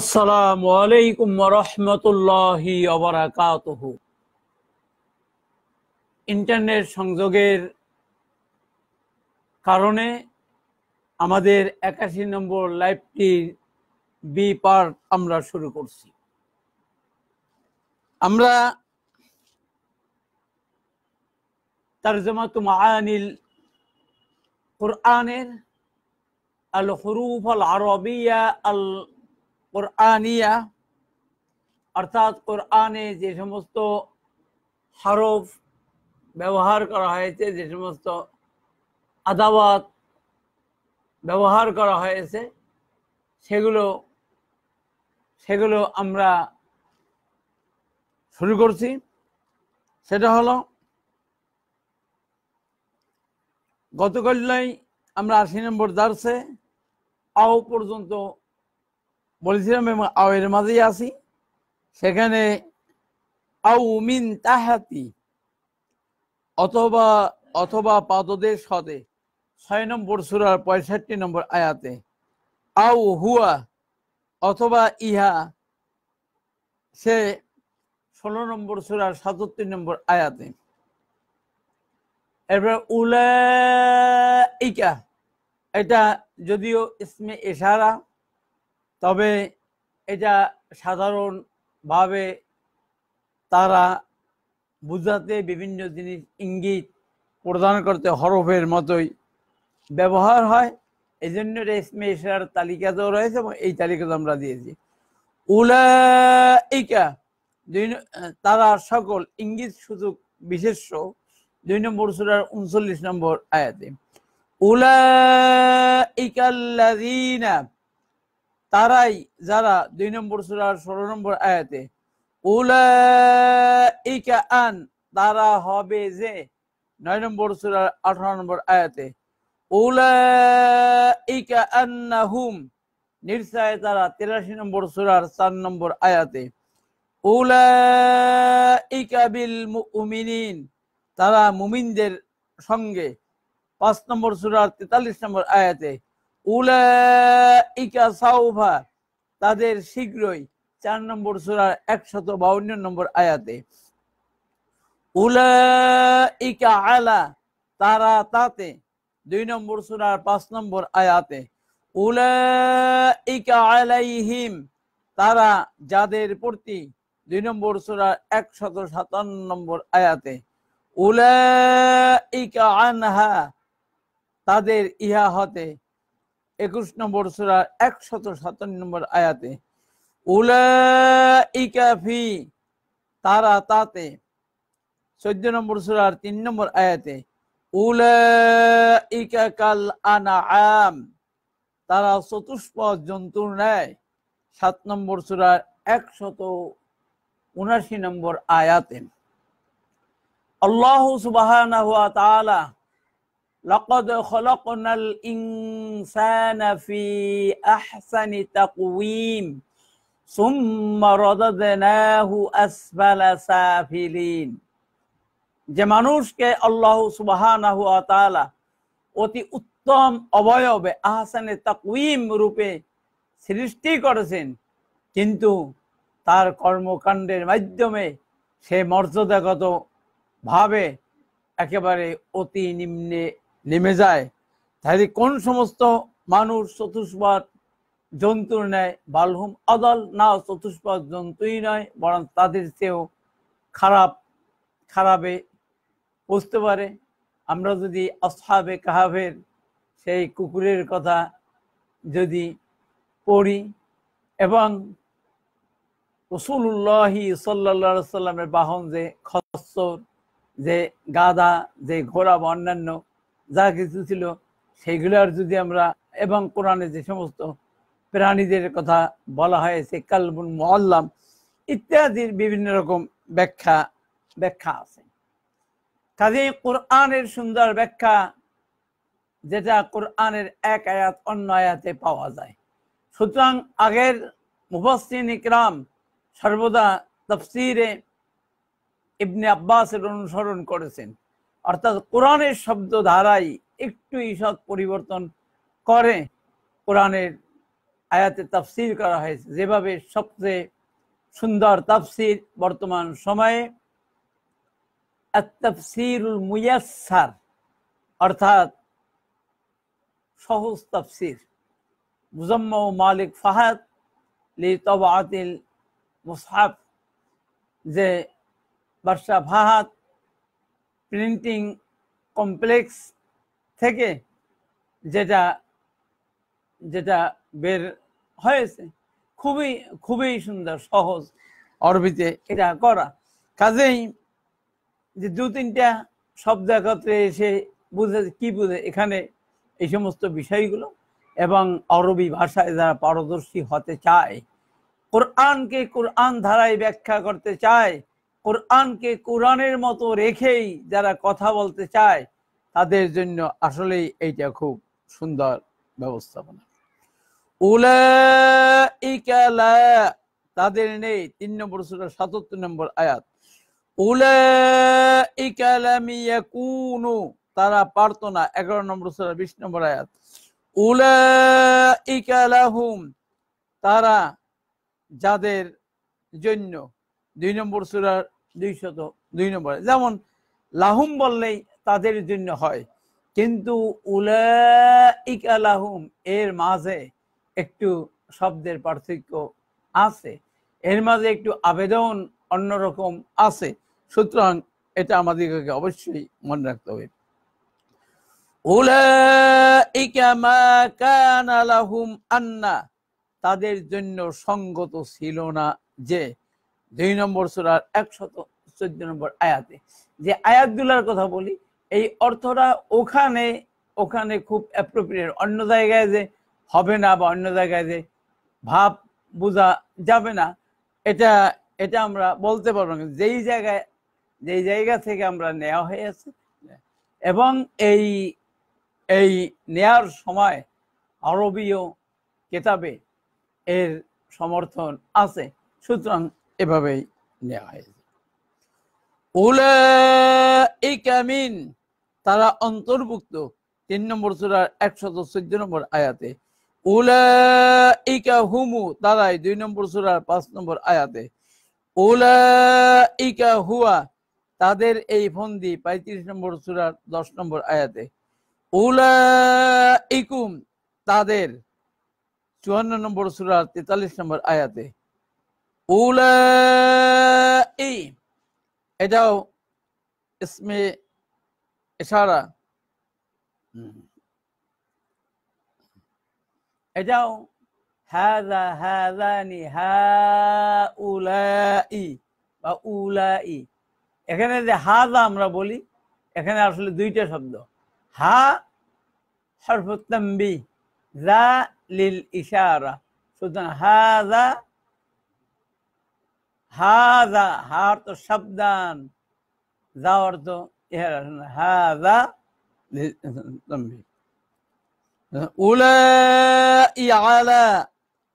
আসসালামু আলাইকুম রহমতুল্লাহি ইন্টারনেট সংযোগের কারণে আমাদের একাশি নম্বর লাইভটির বি পার্ট আমরা শুরু করছি আমরা তর্জমাতুম আনিল কোরআনের আল হরুফ আল আরবিয়া আল কোরআনিয়া অর্থাৎ কোরআনে যে সমস্ত হরফ ব্যবহার করা হয়েছে যে সমস্ত আদাবাত ব্যবহার করা হয়েছে সেগুলো সেগুলো আমরা শুরু করছি সেটা হলো গতকাল আমরা আশি নম্বর দার্সে আও পর্যন্ত বলেছিলাম এবং আওয়ের মাঝেই আছি সেখানে আউ মিন তাহাতি অথবা অথবা পাদদের সদে ছয় নম্বর সুরার পঁয়ষট্টি নম্বর আয়াতে আউ হুয়া অথবা ইহা সে ষোলো নম্বর সুরার সাতত্রি নম্বর আয়াতে এরপর উলা ইকা এটা যদিও ইসমে এশারা তবে এটা সাধারণভাবে তারা বুঝাতে বিভিন্ন জিনিস ইঙ্গিত প্রদান করতে হরফের মতোই ব্যবহার হয় এই জন্য রেশমে তালিকা তো রয়েছে এবং এই তালিকাতে আমরা দিয়েছি উলাইকা দুই তারা সকল ইঙ্গিত সুযোগ বিশেষ দুই নম্বর সুরার উনচল্লিশ নম্বর আয়াতে উলাইকাল্লাযীনা তারাই যারা দুই নম্বর সুরার ষোলো নম্বর আয়াতে উলাইকা আন তারা হবে যে নয় নম্বর সুরার আঠারো নম্বর আয়াতে উলাইকা আন্নাহুম নির্সায় তারা তিরাশি নম্বর সুরার চার নম্বর আয়াতে উলাইকা বিল মুমিনিন তারা মুমিনদের সঙ্গে পাঁচ নম্বর সুরার তেতাল্লিশ নম্বর আয়াতে উলাইকা সাউভা তাদের শীঘ্রই চার নম্বর সুরার একশত বাউন্ন নম্বর আয়াতে উলাইকা আলা তারা তাতে দুই নম্বর সুরার পাঁচ নম্বর আয়াতে উলাইকা আলাইহিম তারা যাদের প্রতি দুই নম্বর সুরার একশত সাতান্ন নম্বর আয়াতে উলাইকা আনহা তাদের ইহা হতে একুশ নম্বর সুরা একশত সাতান্ন নম্বর আয়াতে উলাফি তারা তাতে চোদ্দ নম্বর সুরার তিন নম্বর আয়াতে উলাইকা আম তারা চতুষ্প জন্তুর নেয় সাত নম্বর সুরার একশত উনাশি নম্বর আয়াতে আল্লাহ সুবাহ লকদ খলকনাল ইনসানা ফি আহসানি তাকওয়িম সুম্মা রাদাদনাহু আসফালা সাফিলিন যে মানুষকে আল্লাহ সুবহানাহু অতি উত্তম অবয়বে আহসানে তাকওয়িম রূপে সৃষ্টি করেছেন কিন্তু তার কর্মকাণ্ডের মাধ্যমে সে মর্যাদাগত ভাবে একেবারে অতি নিম্নে নেমে যায় তাহলে কোন সমস্ত মানুষ চতুষ্পাদ জন্তুর নেয় বালহুম আদাল না চতুষ্পাদ জন্তুই নয় বরং তাদের চেয়েও খারাপ খারাপে পৌঁছতে পারে আমরা যদি অসহাবে কাহাবের সেই কুকুরের কথা যদি পড়ি এবং রসুল্লাহি সাল্লা সাল্লামের বাহন যে খসর যে গাদা যে ঘোড়া বা অন্যান্য যা কিছু ছিল সেগুলার যদি আমরা এবং কোরআনে যে সমস্ত প্রাণীদের কথা বলা হয়েছে কালবুন মোয়াল্লাম ইত্যাদির বিভিন্ন রকম ব্যাখ্যা ব্যাখ্যা আছে কাজেই কোরআনের সুন্দর ব্যাখ্যা যেটা কোরআনের এক আয়াত অন্য আয়াতে পাওয়া যায় সুতরাং আগের মুফাসিন ইকরাম সর্বদা তফসিরে ইবনে আব্বাসের অনুসরণ করেছেন অর্থাৎ কোরআনের শব্দ ধারাই একটু ঈষৎ পরিবর্তন করে কোরআনের আয়াতে তাফসির করা হয়েছে যেভাবে সবচেয়ে সুন্দর তাফসির বর্তমান সময়ে তাফসিরুল মুয়াসার অর্থাৎ সহজ তাফসির মুজম্ম মালিক ফাহাদ লি তবাতিল মুসাফ যে বাদশাহ ফাহাদ প্রিন্টিং কমপ্লেক্স থেকে যেটা যেটা বের হয়েছে খুবই খুবই সুন্দর সহজ অরবিতে এটা করা কাজেই যে দু তিনটা শব্দ একত্রে এসে বুঝে কি বুঝে এখানে এই সমস্ত বিষয়গুলো এবং অরবি ভাষায় যারা পারদর্শী হতে চায় কোরআনকে কোরআন ধারায় ব্যাখ্যা করতে চায় কোরআনকে কোরআনের মতো রেখেই যারা কথা বলতে চায় তাদের জন্য আসলেই এইটা খুব সুন্দর ব্যবস্থাপনা উলা তাদের নেই তিন নম্বর সুরা সাতাত্তর নম্বর আয়াত তারা পারত না এগারো নম্বর সুরা বিশ নম্বর আয়াত উলাহুম তারা যাদের জন্য দুই নম্বর সুরার দুইশত দুই নম্বরে যেমন লাহুম বললেই তাদের জন্য হয় কিন্তু উলাইকা এর মাঝে একটু শব্দের পার্থক্য আছে এর মাঝে একটু আবেদন অন্যরকম আছে সুতরাং এটা আমাদেরকে অবশ্যই মনে রাখতে হবে তাদের জন্য সঙ্গত ছিল না যে দুই নম্বর সুরার একশত চোদ্দ নম্বর আয়াতে যে আয়াতগুলার কথা বলি এই অর্থটা ওখানে ওখানে খুব অ্যাপ্রোপ্রিয়েট অন্য জায়গায় যে হবে না বা অন্য জায়গায় যে ভাব বোঝা যাবে না এটা এটা আমরা বলতে পারবো না যেই জায়গায় যেই জায়গা থেকে আমরা নেওয়া হয়ে আছে এবং এই এই নেয়ার সময় আরবীয় কেতাবে এর সমর্থন আছে সুতরাং এভাবেই নেওয়া হয়েছে উলাইকামিন তারা অন্তর্ভুক্ত তিন নম্বর সুরার একশত চোদ্দ নম্বর আয়াতে উলা হুমু তারাই দুই নম্বর সুরার পাঁচ নম্বর আয়াতে উলাইকা হুয়া তাদের এই ফন্দি পঁয়ত্রিশ নম্বর সুরার দশ নম্বর আয়াতে উলা তাদের চুয়ান্ন নম্বর সুরার তেতাল্লিশ নম্বর আয়াতে উলাই এটাও ইসমে এছাড়া এটাও হাদা হাদানি হাউলাই বা উলাই এখানে যে হাদা আমরা বলি এখানে আসলে দুইটা শব্দ হা হরফ যা লিল ইশারা সুতরাং হাদা হাজা হা অর্থ সাবধান যা অর্থ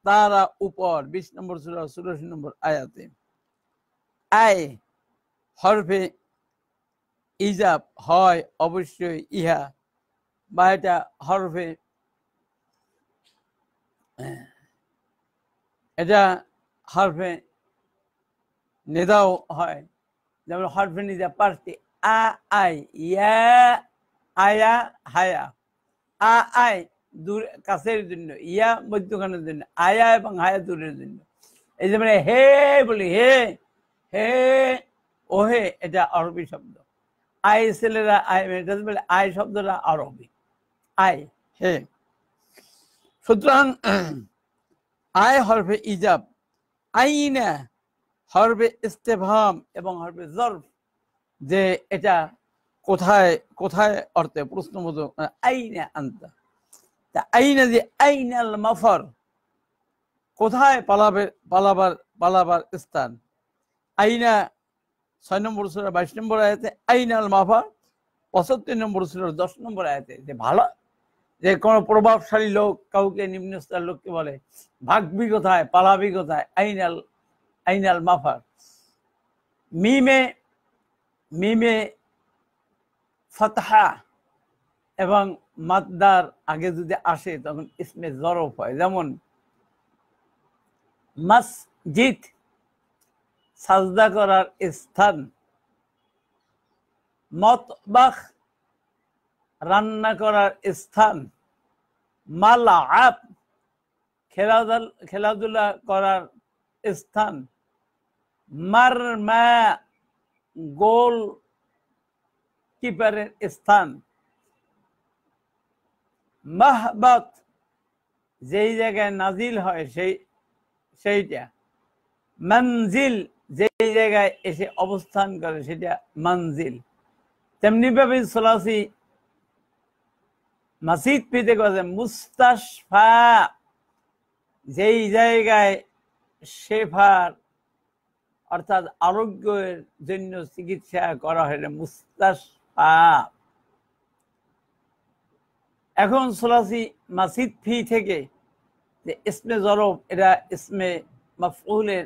তারা উপর বিশ নম্বর ষোলশ নম্বর আয়াতে আয় হরফে ইজাব হয় অবশ্যই ইহা বা এটা হরফে হ্যাঁ, এটা হরফে নেদাও হয় যেমন হরফে নিজা পার্টি আ আই ইয়া আয়া হায়া আ আই দূর কাছের জন্য ইয়া মধ্যখানের জন্য আয়া এবং হায়া দূরের জন্য এই যে মানে হে বলি হে হে ও হে এটা আরবি শব্দ আই ছেলেরা আই মেয়েটা মানে বলে আই শব্দটা আরবি আই হে সুতরাং আয় হরফে ইজাব আইনা হরবে ইস্তেভাম এবং হরবে জর্ফ যে এটা কোথায় কোথায় অর্থে প্রশ্নবোধক মানে আইনে আনতা তা আইনে যে আইনাল মাফর কোথায় পালাবে পালাবার পালাবার স্থান আইনা ছয় নম্বর সুরা বাইশ নম্বর আয়াতে আইনাল মাফর পঁচাত্তর নম্বর সুরার দশ নম্বর আয়াতে যে ভালো যে কোন প্রভাবশালী লোক কাউকে নিম্ন নিম্নস্তর লোককে বলে ভাগবি কোথায় পালাবি কোথায় আইনাল আইনাল মাফার মিমে মিমে ফতহা এবং মাদ্দার আগে যদি আসে তখন ইসমে জরফ হয় যেমন মসজিদ সাজদা করার স্থান মতবাখ রান্না করার স্থান মালা আপ খেলাধুলা করার স্থান মারমা গোল কিপারের স্থান মাহবত যেই জায়গায় নাজিল হয় সেই সেইটা মঞ্জিল যেই জায়গায় এসে অবস্থান করে সেটা মঞ্জিল ভাবে সোলাসি মাসিদ পিতে করেছে মুস্তাসফা যেই জায়গায় শেফার অর্থাৎ আরোগ্যের জন্য চিকিৎসা করা হয় না মুস্তাসা এখন সোলাসি মাসিদ ফি থেকে যে ইসমে জরব এরা ইসমে মাফুলের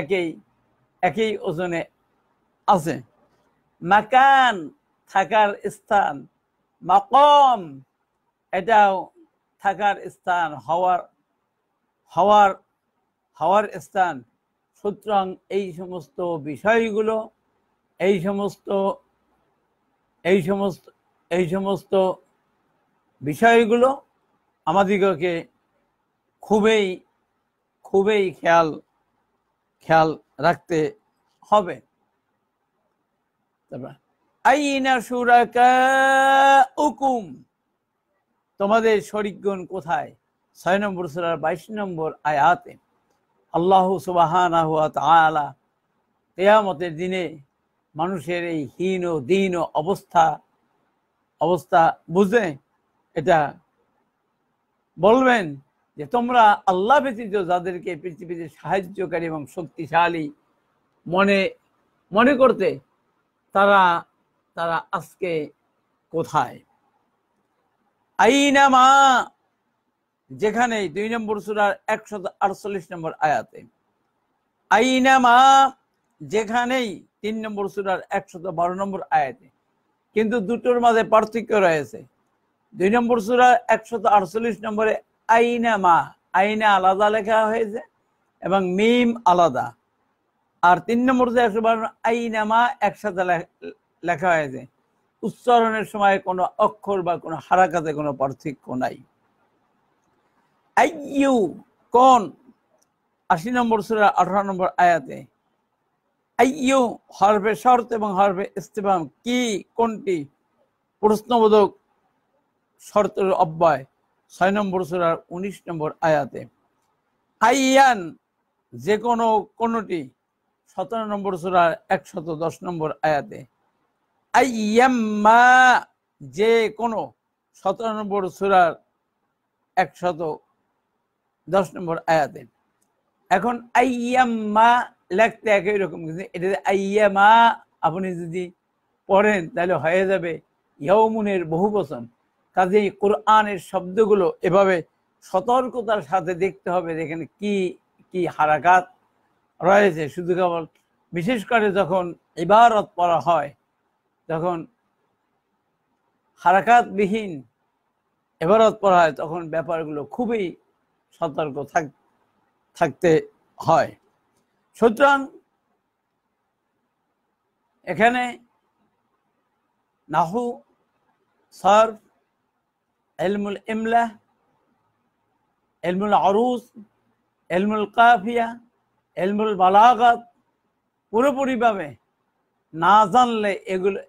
একই একই ওজনে আছে মাকান থাকার স্থান মাকম এটাও থাকার স্থান হওয়ার হওয়ার হওয়ার স্থান সুতরাং এই সমস্ত বিষয়গুলো এই সমস্ত এই সমস্ত এই সমস্ত বিষয়গুলো আমাদিগকে খুবই খুবই খেয়াল খেয়াল রাখতে হবে তারপর আইনা সুরাকা তোমাদের শরিকগণ কোথায় ছয় নম্বর সুরার বাইশ নম্বর আয়াতে আল্লাহ সুবাহ তেয়ামতের দিনে মানুষের এই হীন ও দীন অবস্থা অবস্থা বুঝে এটা বলবেন যে তোমরা আল্লাহ ব্যতীত যাদেরকে পৃথিবীতে সাহায্যকারী এবং শক্তিশালী মনে মনে করতে তারা তারা আজকে কোথায় আইনামা যেখানে দুই নম্বর সুরার একশত আটচল্লিশ নম্বর আয়াতে আইনামা যেখানেই তিন নম্বর সুরার একশত বারো নম্বর আয়াতে কিন্তু দুটোর মাঝে পার্থক্য রয়েছে দুই নম্বর সুরার একশত আটচল্লিশ নম্বরে আইনামা আইনা আলাদা লেখা হয়েছে এবং মিম আলাদা আর তিন নম্বর একশো বারো আইনামা একসাথে লেখা হয়েছে উচ্চারণের সময় কোনো অক্ষর বা কোনো হারাকাতে কোনো পার্থক্য নাই আইউ কোন আশি নম্বর সুরা আঠারো নম্বর আয়াতে আইউ হরবে শর্ত এবং হরবে ইস্তেফাম কি কোনটি প্রশ্নবোধক শর্তের অব্যয় ছয় নম্বর সুরার উনিশ নম্বর আয়াতে আইয়ান যে কোনো কোনোটি সতেরো নম্বর সুরার একশত দশ নম্বর আয়াতে আইয়াম্মা যে কোনো সতেরো নম্বর সুরার একশত দশ নম্বর আয়াতে এখন আইয়াম্মা লেখতে একই রকম কিন্তু এটাতে আইয়ামা আপনি যদি পড়েন তাহলে হয়ে যাবে ইয়মুনের বহু বচন কাজেই কোরআনের শব্দগুলো এভাবে সতর্কতার সাথে দেখতে হবে যেখানে কি কি হারাকাত রয়েছে শুধু কেবল বিশেষ করে যখন ইবারত পড়া হয় তখন হারাকাতবিহীন এবারত পড়া হয় তখন ব্যাপারগুলো খুবই সতর্ক থাকতে হয় সুতরাং এখানে নাহু সার্ফ এলমুল ইমলা এলমুল আরুস এলমুল কাফিয়া এলমুল বালাগত পুরোপুরিভাবে না জানলে এগুলো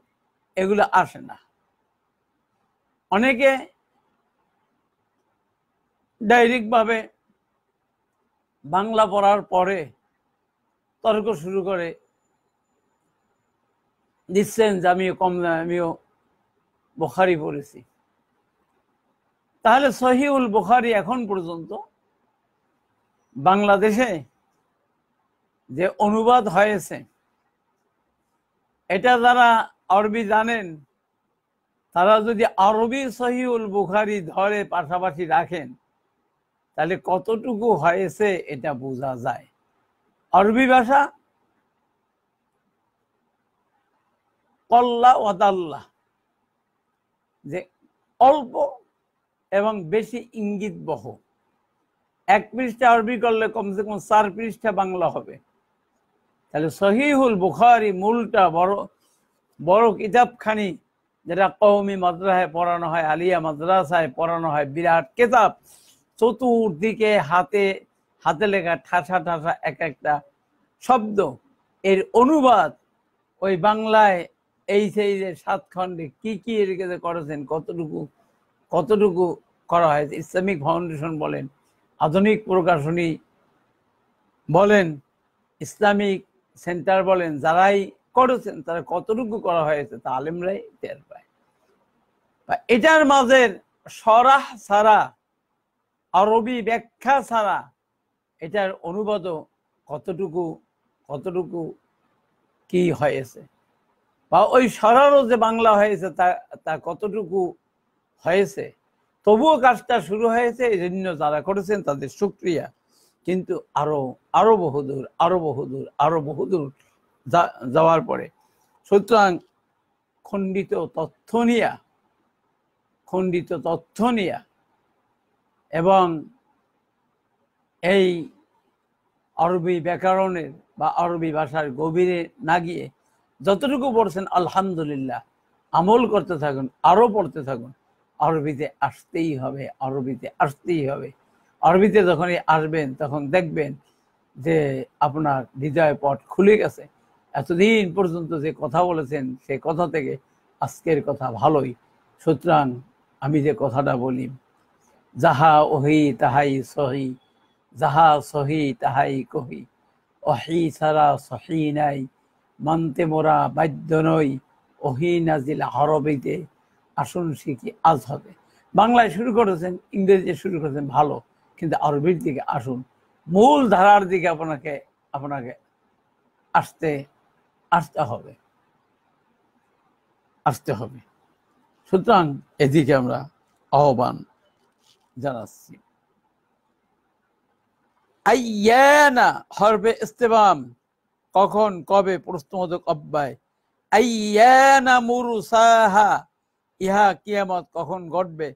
এগুলো আসে না অনেকে ডাইরেক্টভাবে বাংলা পড়ার পরে তর্ক শুরু করে দিচ্ছেন যে আমিও কম আমিও বোখারি পড়েছি তাহলে সহিউল বুখারি এখন পর্যন্ত বাংলাদেশে যে অনুবাদ হয়েছে এটা যারা আরবি জানেন তারা যদি আরবি সহিউল বুখারি ধরে পাশাপাশি রাখেন তাহলে কতটুকু হয়েছে এটা বোঝা যায় আরবি ভাষা কল্লা ওদাল্লা যে অল্প এবং বেশি ইঙ্গিত বহ এক পৃষ্ঠা আরবি করলে কমসে কম চার পৃষ্ঠা বাংলা হবে তাহলে সহিহুল বুখারি মূলটা বড় বড় কিতাবখানি যেটা কৌমি মাদ্রাসায় পড়ানো হয় আলিয়া মাদ্রাসায় পড়ানো হয় বিরাট কেতাব চতুর্দিকে হাতে হাতে লেখা ঠাসা ঠাসা এক একটা শব্দ এর অনুবাদ ওই বাংলায় এই সেই যে সাত খণ্ডে কি কি এদিকে করেছেন কতটুকু কতটুকু করা হয়েছে ইসলামিক ফাউন্ডেশন বলেন আধুনিক প্রকাশনী বলেন ইসলামিক সেন্টার বলেন যারাই করেছেন তারা কতটুকু করা হয়েছে তা আলেমরাই টের পায় এটার মাঝের সরাহ সারা আরবি ব্যাখ্যা ছাড়া এটার অনুবাদ কতটুকু কতটুকু কি হয়েছে বা ওই সরারও যে বাংলা হয়েছে তা তা কতটুকু হয়েছে তবুও কাজটা শুরু হয়েছে এই জন্য যারা করেছেন তাদের সুক্রিয়া কিন্তু আরও আরও বহুদূর আরও বহুদূর আরও বহুদূর যাওয়ার পরে সুতরাং খণ্ডিত তথ্য নিয়া খণ্ডিত তথ্য নিয়া এবং এই আরবি ব্যাকরণের বা আরবি ভাষার গভীরে না গিয়ে যতটুকু পড়ছেন আলহামদুলিল্লাহ আমল করতে থাকুন আরও পড়তে থাকুন আরবিতে আসতেই হবে আরবিতে আসতেই হবে আরবিতে যখনই আসবেন তখন দেখবেন যে আপনার হৃদয় পট খুলে গেছে এতদিন পর্যন্ত যে কথা বলেছেন সে কথা থেকে আজকের কথা ভালোই সুতরাং আমি যে কথাটা বলি যাহা ওহি তাহাই সহি যাহা সহি তাহাই কহি অহি সারা সহি নাই মানতে মোরা বাধ্য নই ওহি নাজিল হরবিতে আসন শিখি আজ হবে বাংলায় শুরু করেছেন ইংরেজিতে শুরু করেছেন ভালো কিন্তু আরবির দিকে আসুন মূল ধারার দিকে আপনাকে আপনাকে আসতে আসতে হবে আসতে হবে সুতরাং এদিকে আমরা আহ্বান জানাচ্ছি আইয়ানা হরবে ইস্তেবাম কখন কবে প্রশ্নবোধক অব্যয় আইয়ানা ইহা কিয়ামত কখন ঘটবে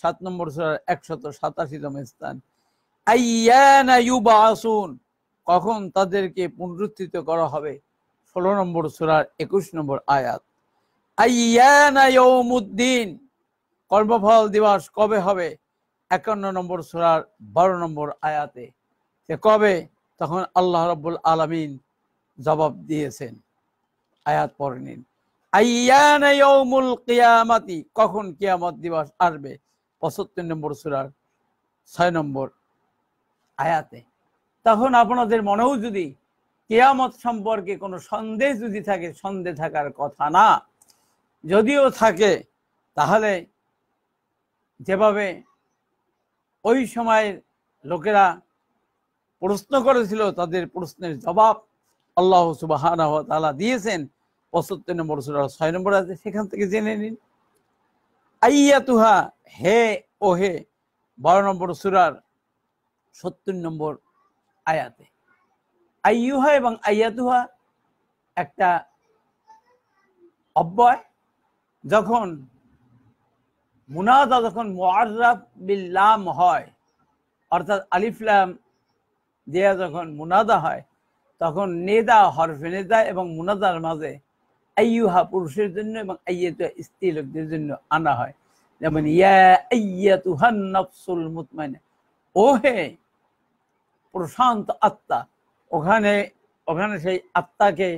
সাত নম্বর সুরার একশত স্থান আইয়ানা ইউবা আসুন কখন তাদেরকে পুনরুত্থিত করা হবে ষোলো নম্বর সুরার একুশ নম্বর আয়াত আইয়ানা ইয়ৌমুদ্দিন কর্মফল দিবস কবে হবে একান্ন নম্বর সুরার বারো নম্বর আয়াতে সে কবে তখন আল্লাহ রব্বুল আলমিন জবাব দিয়েছেন আয়াত পরে নিন আইয়ানুল কখন কিয়ামত দিবস আসবে পঁচাত্তর নম্বর সুরার ছয় নম্বর আয়াতে তখন আপনাদের মনেও যদি কেয়ামত সম্পর্কে কোনো সন্দেহ যদি থাকে সন্দেহ থাকার কথা না যদিও থাকে তাহলে যেভাবে ওই সময়ের লোকেরা প্রশ্ন করেছিল তাদের প্রশ্নের জবাব আল্লাহ সুবাহ দিয়েছেন পঁচাত্তর নম্বর সুরা ছয় নম্বর আছে সেখান থেকে জেনে নিন আইয়া তুহা হে ও হে বারো নম্বর সুরার সত্তর নম্বর আয়াতে আইয়ুহা এবং আইয়াতুহা একটা অব্যয় যখন মুনাদা যখন মোয়ার্রাফ বিল্লাম হয় অর্থাৎ আলিফলাম দেয়া যখন মুনাদা হয় তখন নেদা হরফে নেদা এবং মুনাদার মাঝে আইয়ুহা পুরুষের জন্য এবং আইয়েতু স্ত্রী লোকদের জন্য আনা হয় যেমন ইয়াতুহান্নফসুল মুতমাইনা ও হে প্রশান্ত আত্মা ওখানে ওখানে সেই আত্মাকে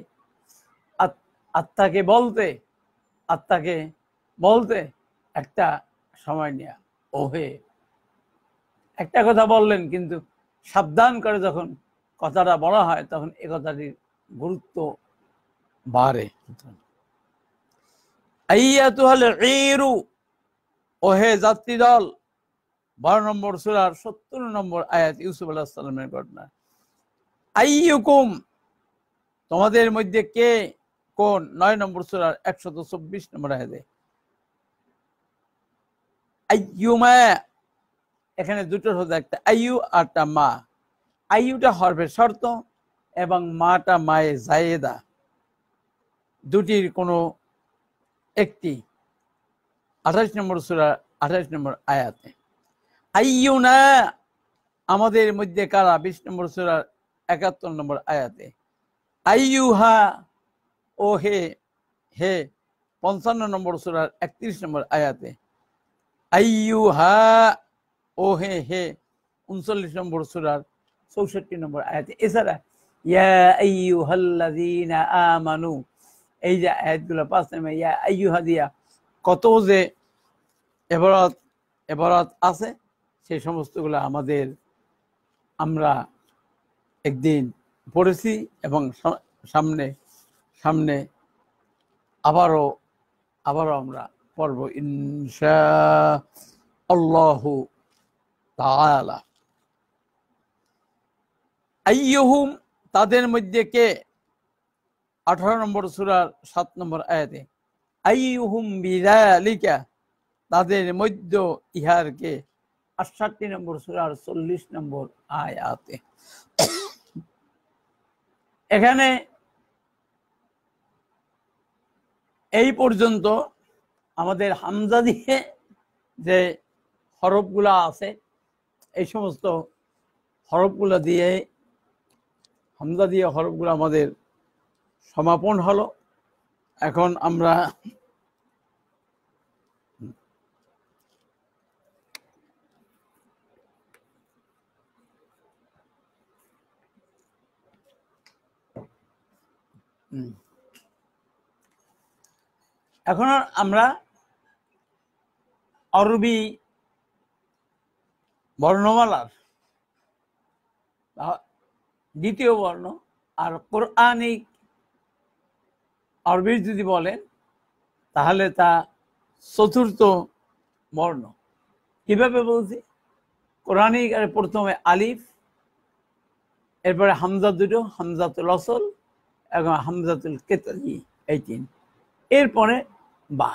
আত্মাকে বলতে আত্মাকে বলতে একটা সময় নেয়া ওভে একটা কথা বললেন কিন্তু সাবধান করে যখন কথাটা বলা হয় তখন এ কথাটির গুরুত্ব বাড়ে ওহে যাত্রী দল বারো নম্বর সুরার সত্তর নম্বর আয়াত ইউসুফ আল্লাহামের ঘটনা আইয়ুকুম তোমাদের মধ্যে কে কোন নয় নম্বর সুরার একশত চব্বিশ নম্বর আয়াতে এখানে দুটো শব্দ একটা আইয়ু আরটা মা আইয়ুটা হরফে শর্ত এবং মাটা মায়ে জায়েদা দুটির কোনো একটি আঠাশ নম্বর সুরা আঠাশ নম্বর আয়াতে না আমাদের মধ্যে কারা বিশ নম্বর সুরার একাত্তর নম্বর আয়াতে হা ও হে হে পঞ্চান্ন নম্বর সুরার একত্রিশ নম্বর আয়াতে হা ও হে হে চৌষট্টি নম্বর এছাড়া ইয়া এই যে হাদিয়া কত যে এবারত এবারত আছে সেই সমস্তগুলো আমাদের আমরা একদিন পড়েছি এবং সামনে সামনে আবারও আবারও আমরা পর্ব ইনশা আল্লাহ তাআলা আইয়ুহুম তাদের মধ্যে কে আঠারো নম্বর সুরার সাত নম্বর আয়াতে আইহুম বিদালিকা তাদের মধ্য ইহার কে আটষট্টি নম্বর সুরার চল্লিশ নম্বর আয়াতে এখানে এই পর্যন্ত আমাদের হামজা দিয়ে যে হরফগুলা আছে এই সমস্ত হরফগুলো দিয়ে হামজা দিয়ে হরফগুলো আমাদের সমাপন হলো এখন আমরা হুম এখন আমরা আরবি বর্ণমালার দ্বিতীয় বর্ণ আর কোরআনিক আরবি যদি বলেন তাহলে তা চতুর্থ বর্ণ কিভাবে বলছি কোরআনিক আর প্রথমে আলিফ এরপরে হামজা দুটো হামজাতুল আসল এবং হামজাতুল কেতাজি এই তিন এরপরে বা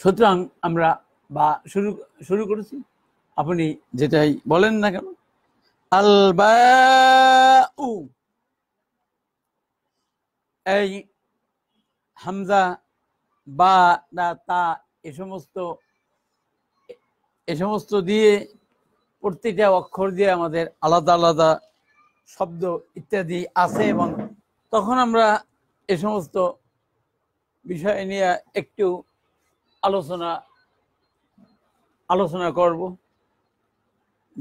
সুতরাং আমরা বা শুরু শুরু করেছি আপনি যেটাই বলেন না কেন আলবা এই হামজা বা না তা এ সমস্ত এ সমস্ত দিয়ে প্রতিটা অক্ষর দিয়ে আমাদের আলাদা আলাদা শব্দ ইত্যাদি আছে এবং তখন আমরা এ সমস্ত বিষয় নিয়ে একটু আলোচনা আলোচনা করব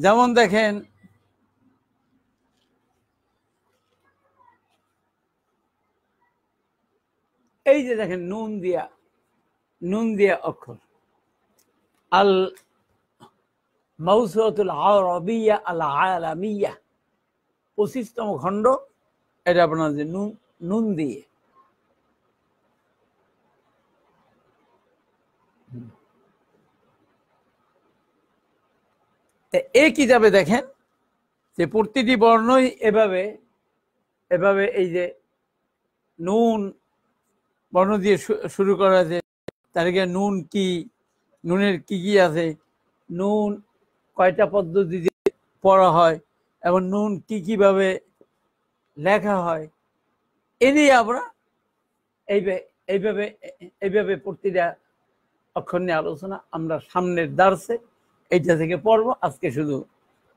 যেমন দেখেন এই যে দেখেন নুন দিয়া নুন দিয়া অক্ষর আল মৌসুল আরবিয়া আল আলামিয়া পঁচিশতম খণ্ড এটা আপনার যে নুন নুন দিয়ে এই কিতাবে দেখেন যে প্রতিটি বর্ণই এভাবে এভাবে এই যে নুন বর্ণ দিয়ে শুরু করা আছে তার নুন কি নুনের কি কি আছে নুন কয়টা পদ্ধতিতে পড়া হয় এবং নুন কি কিভাবে লেখা হয় এ নিয়ে আমরা এইভাবে এইভাবে এইভাবে প্রতিটা অক্ষর নিয়ে আলোচনা আমরা সামনের দাঁড়ছে এইটা থেকে পড়ব আজকে শুধু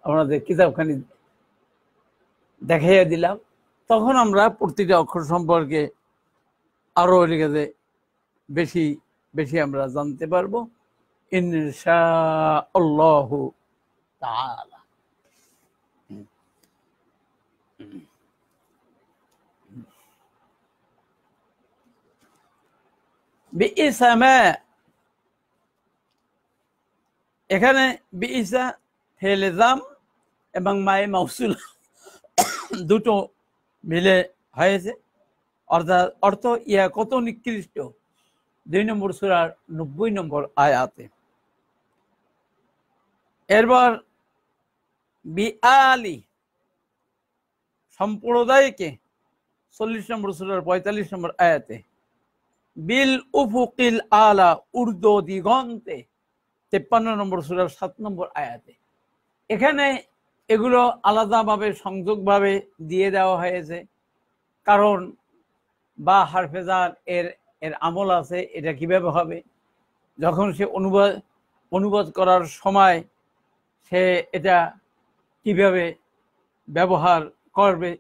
আমাদের কিতাবখানি দেখাইয়া দিলাম তখন আমরা প্রতিটা অক্ষর সম্পর্কে আরও লিখেছে বেশি বেশি আমরা জানতে পারবো ইনশা আল্লাহ এখানে বিইসা হেলেজাম এবং মায়ে মাউসুল দুটো মিলে হয়েছে অর্থাৎ অর্থ ইয়া কত নিকৃষ্ট দুই নম্বর সুরার নব্বই নম্বর আয়াতে এরপর বিআলি সম্প্রদায়কে চল্লিশ নম্বর সুরার পঁয়তাল্লিশ নম্বর আয়াতে বিল উফুকিল আলা উর্দু দিগন্তে তেপ্পান্ন নম্বর সুরার সাত নম্বর আয়াতে এখানে এগুলো আলাদাভাবে সংযোগভাবে দিয়ে দেওয়া হয়েছে কারণ বা হারফেজার এর এর আমল আছে এটা কিভাবে হবে যখন সে অনুবাদ অনুবাদ করার সময় সে এটা কিভাবে ব্যবহার করবে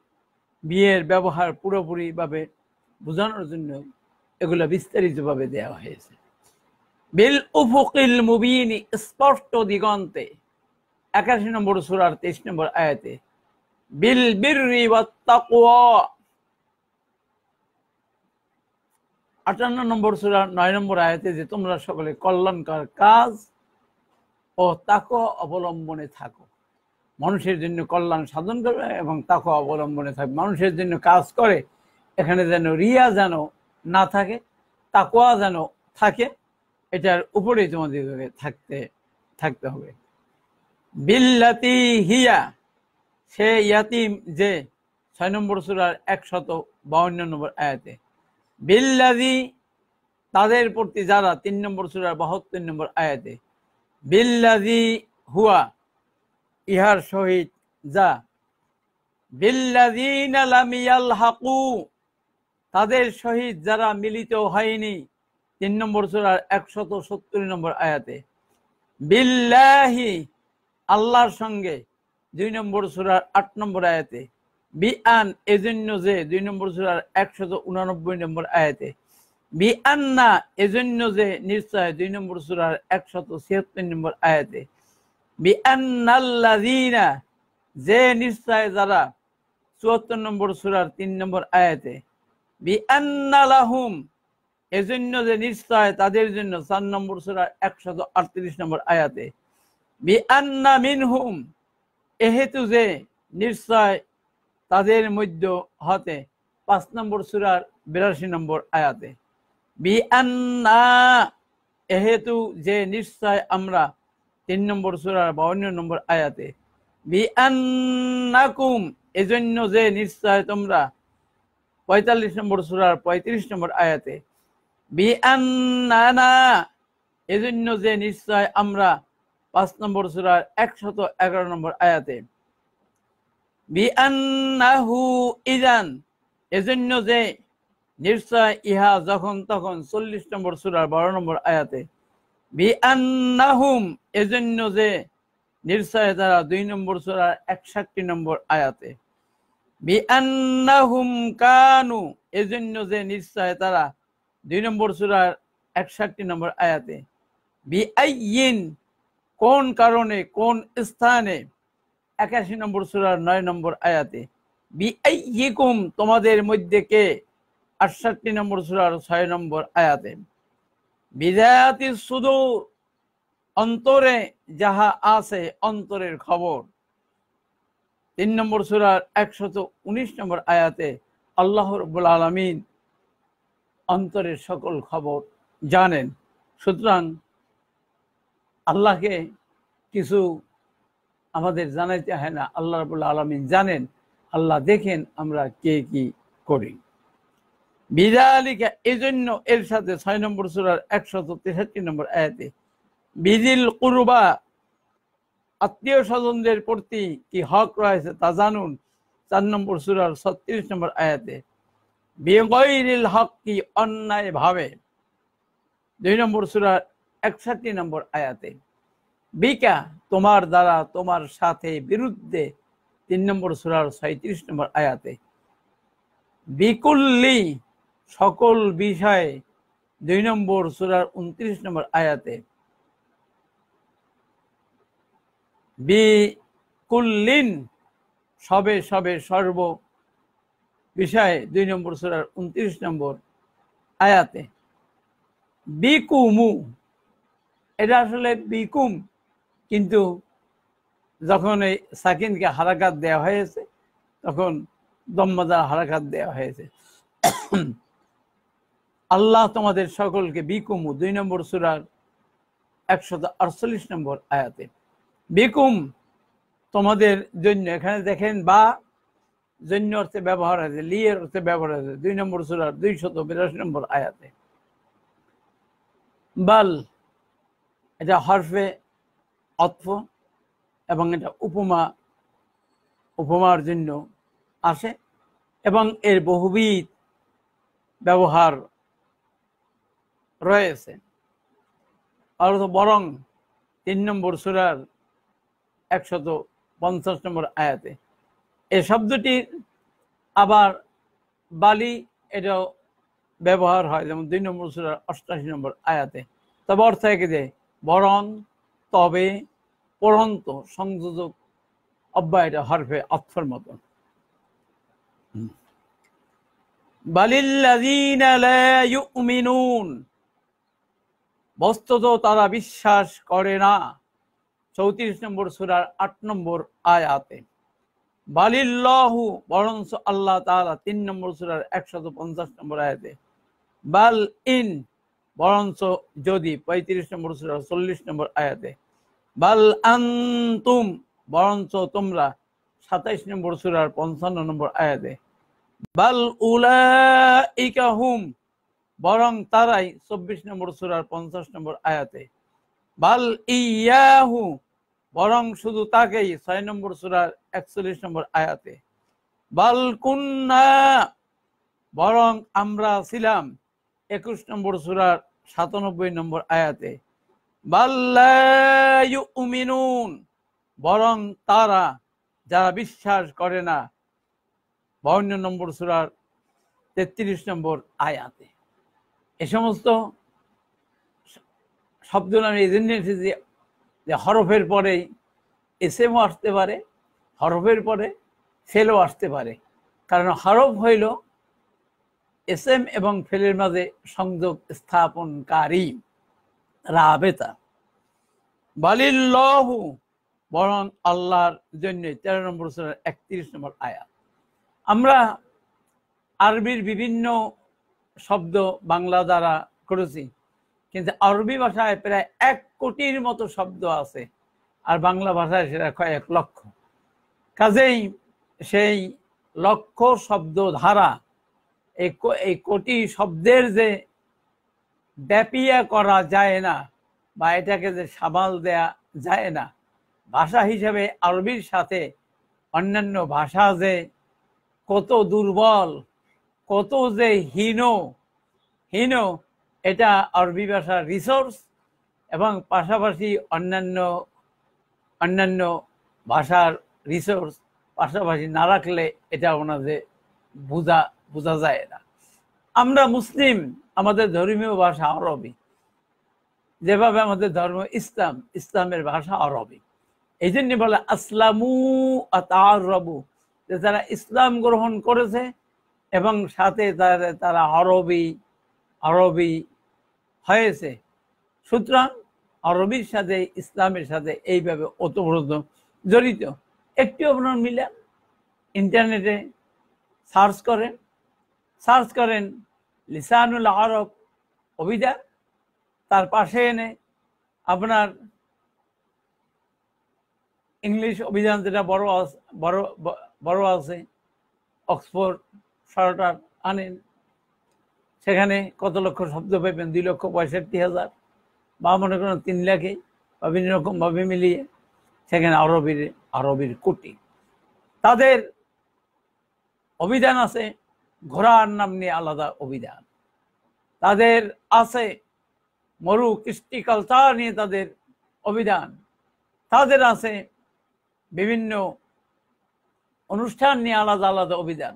বিয়ের ব্যবহার পুরোপুরিভাবে বোঝানোর জন্য এগুলো বিস্তারিতভাবে দেওয়া হয়েছে বিল উফুকিল মুবিন স্পষ্ট দিগন্তে একাশি নম্বর সুরার তেইশ নম্বর আয়াতে বিল বিরি আটান্ন নম্বর সুরার নয় নম্বর আয়াতে যে তোমরা সকলে কল্যাণকর কাজ ও তাক অবলম্বনে থাকো মানুষের জন্য কল্যাণ সাধন করবে এবং তাকে অবলম্বনে থাকবে মানুষের জন্য কাজ করে এখানে যেন রিয়া যেন না থাকে তাকোয়া যেন থাকে এটার উপরে তোমাদেরকে থাকতে থাকতে হবে বিল্লাতি হিয়া সে ইয়াতিম যে ছয় নম্বর সুরার একশত বাউন্ন নম্বর আয়াতে বিল্লাদি তাদের প্রতি যারা তিন নম্বর সুরার বাহাত্তর নম্বর আয়াতে বিল্লাদি হুয়া ইহার সহিত যা বিল্লাদিন তাদের সহিত যারা মিলিত হয়নি তিন নম্বর সুরার একশত সত্তর নম্বর আয়াতে বিল্লাহি আল্লাহর সঙ্গে দুই নম্বর সুরার আট নম্বর আয়াতে বি আন এজন্য যে দুই নম্বর সুরার একশত উনানব্বই নম্বর আয়াতে বি আন্না এজন্য যে নিশ্চয় দুই নম্বর সুরার একশত ছিয়াত্তর নম্বর আয়াতে বি আন্নাল্লাদিনা যে নিশ্চয় যারা চুয়াত্তর নম্বর সুরার তিন নম্বর আয়াতে বি আন্না লাহুম এজন্য যে নিশ্চয় তাদের জন্য চার নম্বর সুরা একশো আটত্রিশ নম্বর আয়াতে বিআন্না মিনহুম এহেতু যে নিশ্চয় তাদের মধ্য হতে পাঁচ নম্বর সুরার বিরাশি নম্বর আয়াতে বিআন্না এহেতু যে নিশ্চয় আমরা তিন নম্বর সুরার বাউন্ন নম্বর আয়াতে বিআন্নাকুম এজন্য যে নিশ্চয় তোমরা পঁয়তাল্লিশ নম্বর সুরার পঁয়ত্রিশ নম্বর আয়াতে এজন্য যে নিশ্চয় আমরা পাঁচ নম্বর সুরার একশত এগারো নম্বর আয়াতে এজন্য যে নিশ্চয় ইহা যখন তখন চল্লিশ নম্বর সুরার বারো নম্বর আয়াতে এজন্য যে নিশ্চয় তারা দুই নম্বর সুরার একষট্টি নম্বর আয়াতে কানু এজন্য যে নিশ্চয় তারা দুই নম্বর সুরার একষট্টি নম্বর আয়াতে বিআইন কোন কারণে কোন স্থানে একাশি নম্বর সুরার নয় নম্বর আয়াতে বিআইকুম তোমাদের মধ্যে কে আটষট্টি নম্বর সুরার ছয় নম্বর আয়াতে বিদায়াতি শুধু অন্তরে যাহা আছে অন্তরের খবর তিন নম্বর সুরার একশত উনিশ নম্বর আয়াতে আল্লাহর আলমিন অন্তরের সকল খবর জানেন সুতরাং আল্লাহকে কিছু আমাদের জানাইতে হয় না আল্লাহ রবুল্লা আলমিন জানেন আল্লাহ দেখেন আমরা কে কি করি বিদালিকা জন্য এর সাথে ছয় নম্বর সুরার একশো তেষট্টি নম্বর আয়াতে বিদিল কুরুবা আত্মীয় স্বজনদের প্রতি কি হক রয়েছে তা জানুন চার নম্বর সুরার ছত্রিশ নম্বর আয়াতে বেগৈরিল হক কি অন্যায় ভাবে দুই নম্বর সুরা একষট্টি নম্বর আয়াতে বিকা তোমার দ্বারা তোমার সাথে বিরুদ্ধে তিন নম্বর সুরার সাঁত্রিশ নম্বর আয়াতে বিকুল্লি সকল বিষয়ে দুই নম্বর সুরার উনত্রিশ নম্বর আয়াতে বিকুল্লিন সবে সবে সর্ব বিষয়ে দুই নম্বর সুরার উনত্রিশ নম্বর আয়াতে বিকুমু এটা আসলে বিকুম কিন্তু যখন এই সাকিনকে হারাকাত দেওয়া হয়েছে তখন দম্মাদার হারাকাত দেওয়া হয়েছে আল্লাহ তোমাদের সকলকে বিকুমু দুই নম্বর সুরার একশত আটচল্লিশ নম্বর আয়াতে বিকুম তোমাদের জন্য এখানে দেখেন বা জন্য অর্থে ব্যবহার আছে লিয়ের অর্থে ব্যবহার আছে দুই নম্বর সুরার দুইশত বিরাশি নম্বর আয়াতে বাল এটা হরফে অত্ফ এবং এটা উপমা উপমার জন্য আসে এবং এর বহুবিধ ব্যবহার রয়েছে অর্থ বরং তিন নম্বর সুরার একশত পঞ্চাশ নম্বর আয়াতে এই শব্দটির আবার বালি এটাও ব্যবহার হয় যেমন দুই নম্বর সুরার অষ্টাশি নম্বর আয়াতে তবে অর্থ একে যে বরং তবে পরন্ত সংযোজক অব্যাহত হরফে অক্ষর মতন বস্তুত তারা বিশ্বাস করে না চৌত্রিশ নম্বর সুরার আট নম্বর আয়াতে বালিল্লাহু বরঞ্চ আল্লাহ তালা তিন নম্বর সুরার একশত পঞ্চাশ নম্বর আয়াতে বাল ইন বরঞ্চ যদি পঁয়ত্রিশ নম্বর সুরার চল্লিশ নম্বর আয়াতে বাল আন্তুম বরঞ্চ তোমরা সাতাইশ নম্বর সুরার পঞ্চান্ন নম্বর আয়াতে বাল উলা হুম বরং তারাই চব্বিশ নম্বর সুরার পঞ্চাশ নম্বর আয়াতে বাল ইয়াহু বরং শুধু তাকেই ছয় নম্বর সুরার একচল্লিশ নম্বর আয়াতে বালকুন্না বরং আমরা ছিলাম একুশ নম্বর সুরার সাতানব্বই নম্বর আয়াতে বাল্লায়ুমিনুন বরং তারা যারা বিশ্বাস করে না বাউন্ন নম্বর সুরার তেত্রিশ নম্বর আয়াতে এ সমস্ত শব্দ আমি এই জন্য এসেছি যে হরফের পরেই এসএমও আসতে পারে হরফের পরে ফেলও আসতে পারে কারণ হরফ হইল এস এম এবং ফেলের মাঝে সংযোগ স্থাপনকারী রাবেতা বালিল্লাহু বরং আল্লাহর জন্য তেরো নম্বর সুরের একত্রিশ নম্বর আয়া আমরা আরবির বিভিন্ন শব্দ বাংলা দ্বারা করেছি কিন্তু আরবি ভাষায় প্রায় এক কোটির মতো শব্দ আছে আর বাংলা ভাষায় সেটা কয়েক লক্ষ কাজেই সেই লক্ষ শব্দ ধারা এই কোটি শব্দের যে ব্যাপিয়া করা যায় না বা এটাকে যে সামাল দেয়া যায় না ভাষা হিসেবে আরবির সাথে অন্যান্য ভাষা যে কত দুর্বল কত যে হীন হীন এটা আরবি ভাষার রিসোর্স এবং পাশাপাশি অন্যান্য অন্যান্য ভাষার রিসোর্স পাশাপাশি না রাখলে এটা ওনাদের বোঝা বোঝা যায় না আমরা মুসলিম আমাদের ধর্মীয় ভাষা আরবি যেভাবে আমাদের ধর্ম ইসলাম ইসলামের ভাষা আরবি এই জন্য বলে আসলামু আতারবু যে তারা ইসলাম গ্রহণ করেছে এবং সাথে তারা আরবি আরবি হয়েছে সুতরাং আরবির সাথে ইসলামের সাথে এইভাবে অতপ্রত জড়িত একটি আপনার মিলে ইন্টারনেটে সার্চ করেন সার্চ করেন লিসানুল আরব অভিধা তার পাশে এনে আপনার ইংলিশ অভিধান যেটা বড় বড় বড় আছে অক্সফোর্ড সরটার আনেন সেখানে কত লক্ষ শব্দ পাইবেন দুই লক্ষ পঁয়ষট্টি হাজার বা মনে করেন তিন লাখে বা বিভিন্ন রকমভাবে মিলিয়ে সেখানে আরবির আরবির কোটি তাদের অভিধান আছে ঘোড়ার নাম নিয়ে আলাদা অভিধান তাদের আছে মরু কৃষ্টি কালচার নিয়ে তাদের অভিধান তাদের আছে বিভিন্ন অনুষ্ঠান নিয়ে আলাদা আলাদা অভিধান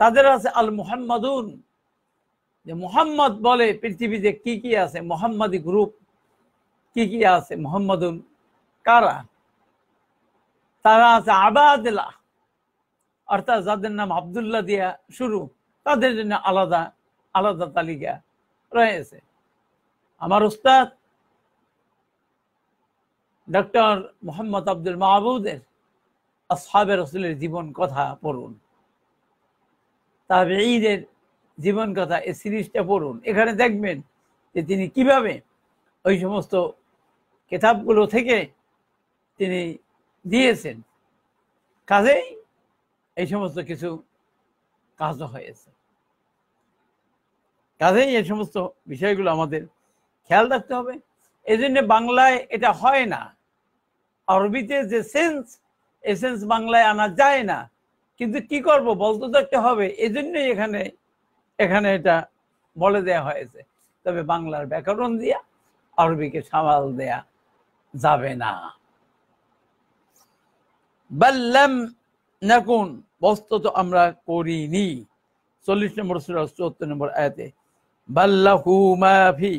তাদের আছে আল মুহাম্মাদুন যে মোহাম্মদ বলে পৃথিবীতে কি কি আছে মোহাম্মদি গ্রুপ কি কি আছে মোহাম্মদ কারা তারা আছে আবাদলা অর্থাৎ যাদের নাম আবদুল্লাহ দিয়া শুরু তাদের জন্য আলাদা আলাদা তালিকা রয়েছে আমার উস্তাদ ডক্টর মোহাম্মদ আব্দুল মাহবুদের সাবের রসুলের জীবন কথা পড়ুন তাহলে ঈদের জীবন কথা এই সিরিজটা পড়ুন এখানে দেখবেন যে তিনি কিভাবে ওই সমস্ত কেতাবগুলো থেকে তিনি দিয়েছেন কাজেই এই সমস্ত কিছু কাজ হয়েছে কাজেই এই সমস্ত বিষয়গুলো আমাদের খেয়াল রাখতে হবে এই জন্য বাংলায় এটা হয় না আরবিতে যে সেন্স এসেন্স বাংলায় আনা যায় না কিন্তু কি করব বলতে দেখতে একটা হবে এজন্যই এখানে এখানে এটা বলে দেয়া হয়েছে তবে বাংলার ব্যাকরণ দিয়া আরবিকে সামাল দেয়া যাবে না বললাম নাকুন বস্তুত আমরা করিনি চল্লিশ নম্বর সুরা চুয়াত্তর নম্বর আয়াতে বাল্লাহু মাফি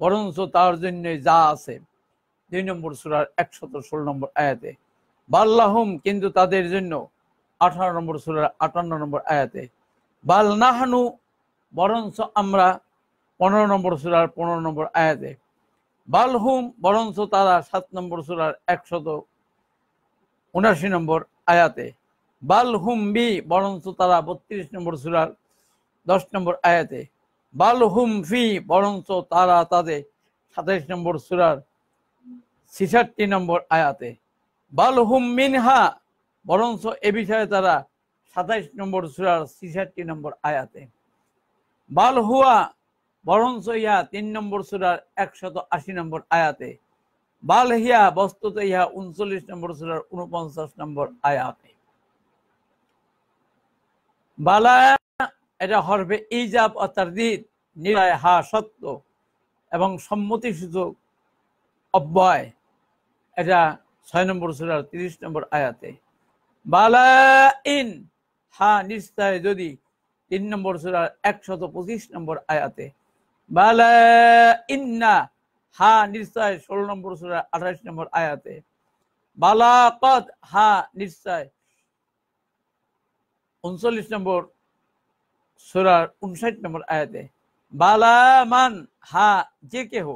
বরঞ্চ তার জন্য যা আছে দুই নম্বর সুরার একশত ষোলো নম্বর আয়াতে বাল্লাহুম কিন্তু তাদের জন্য আঠারো নম্বর সুরার আটান্ন নম্বর আয়াতে বাল নাহানু বরঞ্চ আমরা পনেরো নম্বর সুরার পনেরো নম্বর আয়াতে বালহুম বরঞ্চ তারা সাত নম্বর সুরার একশত উনাশি নম্বর আয়াতে বালহুম বি বরঞ্চ তারা বত্রিশ নম্বর সুরার দশ নম্বর আয়াতে বালহুম ফি বরঞ্চ তারা তাদের সাতাইশ নম্বর সুরার ছিষট্টি নম্বর আয়াতে বালহুম মিনহা বরঞ্চ এ বিষয়ে তারা সাতাইশ নম্বর সুরার ছিষট্টি নম্বর আয়াতে বাল হুয়া বরঞ্চ ইয়া তিন নম্বর সুরার একশত আশি নম্বর আয়াতে বাল হিয়া বস্তুত ইহা উনচল্লিশ নম্বর সুরার উনপঞ্চাশ নম্বর আয়াতে বালা এটা হরবে ইজাব অর্থাৎ নিরায় হা সত্য এবং সম্মতি সূচক অব্যয় এটা ছয় নম্বর সুরার তিরিশ নম্বর আয়াতে বালা ইন হা নিশ্চয় যদি তিন নম্বর সুরার একশত পঁচিশ নম্বর আয়াতে ইন্না হা নিশ্চয় ষোলো নম্বর সুরার আঠাশ নম্বর আয়াতে বালা কদ হা নিশ্চয় উনচল্লিশ নম্বর সুরার উনষাট নম্বর আয়াতে বালা মান হা যে কেহ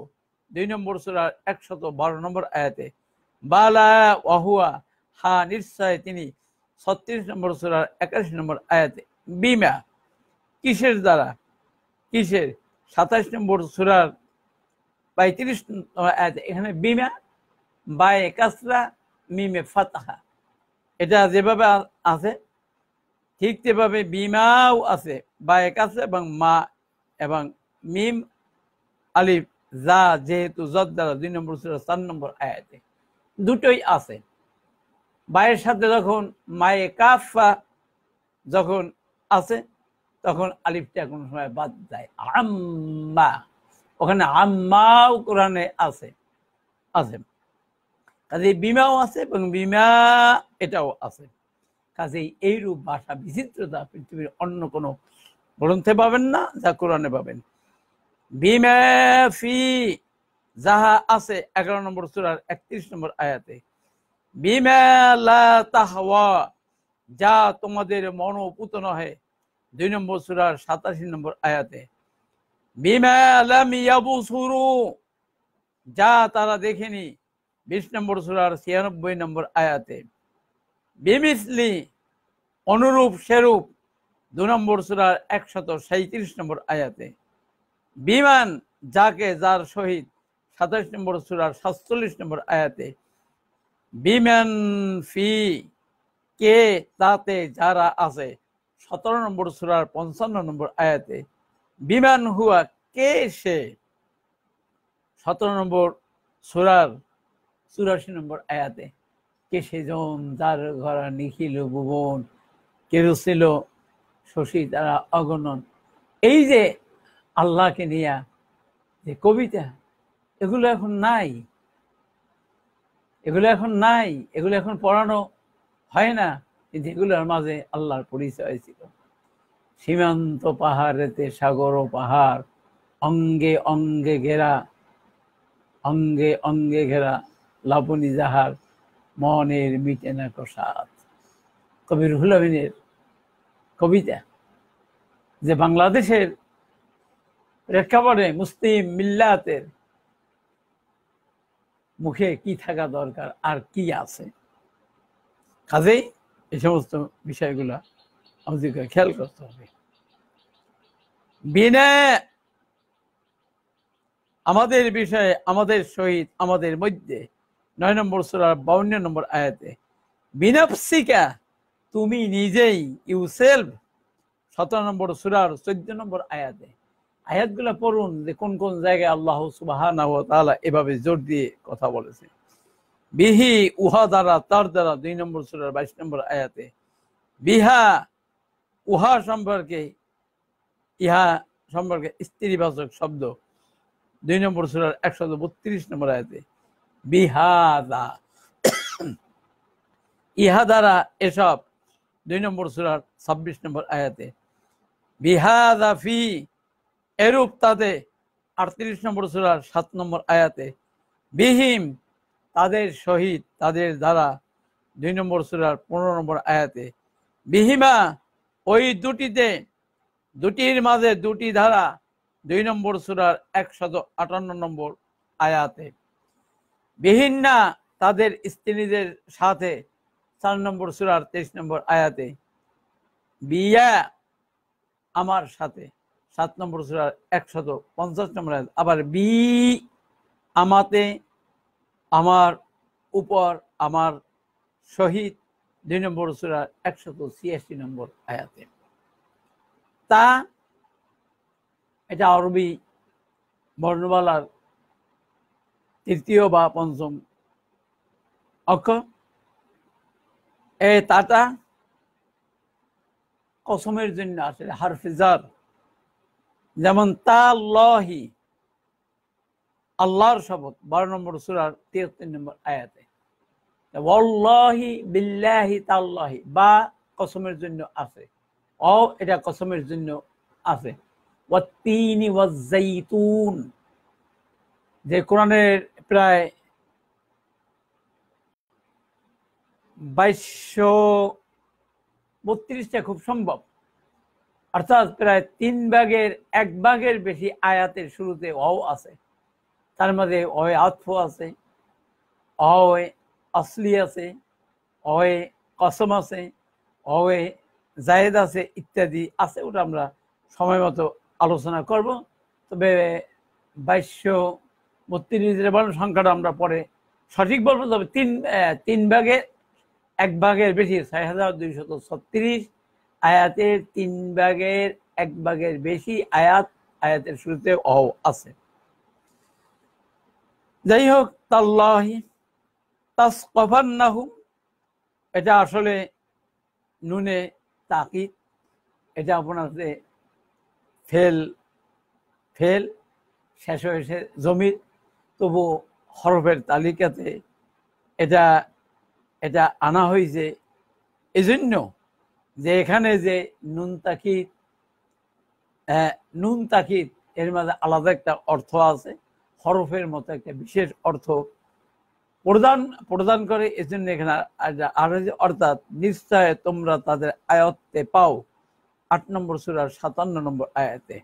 দুই নম্বর সুরার একশত বারো নম্বর আয়াতে বালা ওয়াহুয়া হা নিশ্চয় তিনি ছত্রিশ নম্বর সুরার একাশি নম্বর আয়াতে বিমা কিসের দ্বারা কিসের সাতাশ নম্বর সুরার পঁয়ত্রিশ এখানে বিমা বায়ে কাসরা মিমে ফাতাহা এটা যেভাবে আছে ঠিক যেভাবে বিমাও আছে বায়ে কাসরা এবং মা এবং মিম আলিফ যা যেহেতু যত দ্বারা দুই নম্বর সুরা চার নম্বর আয়াতে দুটোই আছে বায়ের সাথে যখন মায়ে কাফা যখন আছে তখন আলিফটা কোনো সময় বাদ যায় আম্মা ওখানে আম্মাও কোরআনে আছে আছে কাজে বিমাও আছে এবং বিমা এটাও আছে কাজে এইরূপ ভাষা বিচিত্রতা পৃথিবীর অন্য কোনো গ্রন্থে পাবেন না যা কোরআনে পাবেন বিমা ফি যাহা আছে এগারো নম্বর সুরার একত্রিশ নম্বর আয়াতে বিমা লা তাহওয়া যা তোমাদের মনোপুত নহে দুই নম্বর সুরার সাতাশি নম্বর আয়াতে যা তারা দেখেনি বিশ নম্বর সুরার ছিয়ানব্বই নম্বর আয়াতে বিমিসলি অনুরূপ সেরূপ দু নম্বর সুরার একশত সাঁত্রিশ নম্বর আয়াতে বিমান যাকে যার সহিত সাতাশ নম্বর সুরার সাতচল্লিশ নম্বর আয়াতে বিমান ফি কে তাতে যারা আছে সতেরো নম্বর সুরার পঞ্চান্ন নম্বর আয়াতে বিমান হুয়া কে সে সতেরো নম্বর সুরার চুরাশি নম্বর আয়াতে কে জন যার ঘরা নিখিল ভুবন কেরুছিল শশী তারা অগণন এই যে আল্লাহকে নিয়া যে কবিতা এগুলো এখন নাই এগুলো এখন নাই এগুলো এখন পড়ানো হয় না যেগুলোর মাঝে আল্লাহর পরিচয় ছিল সীমান্ত পাহাড়েতে সাগর ও পাহাড় অঙ্গে অঙ্গে ঘেরা অঙ্গে অঙ্গে ঘেরা লাবণী জাহার মনের মিটে না কষাত কবি রুহুল আমিনের কবিতা যে বাংলাদেশের প্রেক্ষাপটে মুসলিম মিল্লাতের মুখে কি থাকা দরকার আর কি আছে কাজেই এই সমস্ত বিষয়গুলো আমাদেরকে খেয়াল করতে হবে বিনে আমাদের বিষয়ে আমাদের সহিত আমাদের মধ্যে নয় নম্বর সোলার বাউন্ন নম্বর আয়াতে বিনাপসিকা তুমি নিজেই ইউসেলফ সতেরো নম্বর সুরার চোদ্দ নম্বর আয়াতে আয়াতগুলো পড়ুন যে কোন কোন জায়গায় আল্লাহ সুবাহ এভাবে জোর দিয়ে কথা বলেছে বিহি উহা দ্বারা তার দ্বারা দুই নম্বর সুরার বাইশ নম্বর আয়াতে বিহা উহা সম্পর্কে ইহা সম্পর্কে স্ত্রীবাচক শব্দ দুই নম্বর সুরার একশো বত্রিশ নম্বর আয়াতে বিহাদা ইহা দ্বারা এসব দুই নম্বর সুরার ছাব্বিশ নম্বর আয়াতে বিহাদা ফি এরূপ তাতে আটত্রিশ নম্বর সুরার সাত নম্বর আয়াতে বিহিম তাদের শহীদ তাদের দ্বারা দুই নম্বর সুরার পনেরো নম্বর আয়াতে বিহিমা ওই দুটিতে দুটির মাঝে দুটি ধারা দুই নম্বর সুরার একশত আটান্ন নম্বর আয়াতে বিহিন্না তাদের স্ত্রীদের সাথে চার নম্বর সুরার তেইশ নম্বর আয়াতে বিয়া আমার সাথে সাত নম্বর সুরার একশত পঞ্চাশ নম্বর আয়াত আবার বি আমাতে আমার উপর আমার শহীদ দুই নম্বর সুরার একশত ছিয়াশি নম্বর আয়াতে তা এটা আরবি বর্ণমালার তৃতীয় বা পঞ্চম অক্ষ এ তাটা কসমের জন্য আসলে হারফিজার যেমন তা লহি আল্লাহর শপথ বারো নম্বর সুরার তিয়াত্তর নম্বর আয়াতে ওল্লাহি বিল্লাহি তাল্লাহি বা কসমের জন্য আছে এটা কসমের জন্য আছে যে কোরআনের প্রায় বাইশশো বত্রিশটা খুব সম্ভব অর্থাৎ প্রায় তিন ভাগের এক ভাগের বেশি আয়াতের শুরুতে অও আছে তার মধ্যে অয় আতফু আছে অয় আসলি আছে অয়ে কসম আছে অয়ে জায়েদ আছে ইত্যাদি আছে ওটা আমরা সময় মতো আলোচনা করব তবে বাইশশো বত্রিশ বর্ণ সংখ্যাটা আমরা পরে সঠিক বলবো তবে তিন তিন ভাগে এক ভাগের বেশি ছয় হাজার দুইশত ছত্রিশ আয়াতের তিন ভাগের এক ভাগের বেশি আয়াত আয়াতের শুরুতে অ আছে যাই হোক তাল্লাহি তাসকফান্নাহু এটা আসলে নুনে তাকি এটা আপনার যে ফেল ফেল শেষ হয়েছে জমির তবু হরফের তালিকাতে এটা এটা আনা হয়েছে এজন্য যে এখানে যে নুন তাকিদ নুন তাকিদ এর মাঝে আলাদা একটা অর্থ আছে হরফের মতো একটা বিশেষ অর্থ প্রদান প্রদান করে এজন্য এখানে অর্থাৎ নিশ্চয় তোমরা তাদের আয়ত্তে পাও আট নম্বর সুরার সাতান্ন নম্বর আয়াতে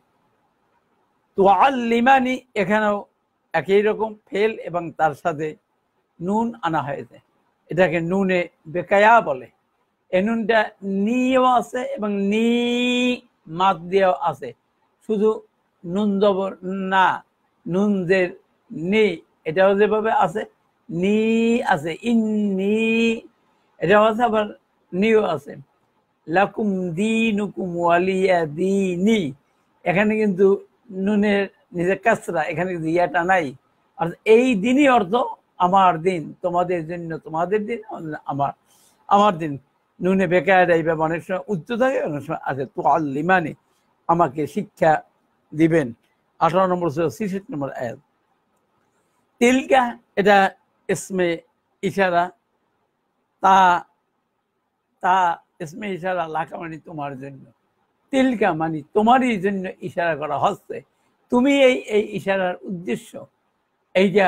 তো আল লিমানি এখানেও একই রকম ফেল এবং তার সাথে নুন আনা হয়েছে এটাকে নুনে বেকায়া বলে এ নুনটা নিয়েও আছে এবং নি মাত দিয়েও আছে শুধু নুন দব না নুন নি এটাও যেভাবে আছে নি আছে ইন্নি এটাও আছে আবার নিও আছে লাকুম দি নুকুম ওয়ালিয়া দি নি এখানে কিন্তু নুনের নিজের কাসরা এখানে কিন্তু ইয়াটা নাই আর এই দিনই অর্থ আমার দিন তোমাদের জন্য তোমাদের দিন আমার আমার দিন নুনে বেকার অনেক সময় উচ্চ থাকে অনেক সময় আছে তো আল্লিমানে আমাকে শিক্ষা দিবেন আঠারো নম্বর ছিষট্টি নম্বর আয়াত তিলকা এটা ইসমে ইশারা তা তা ইসমে ইশারা লাখা মানি তোমার জন্য তিলকা মানি তোমারই জন্য ইশারা করা হচ্ছে তুমি এই এই ইশারার উদ্দেশ্য এইটা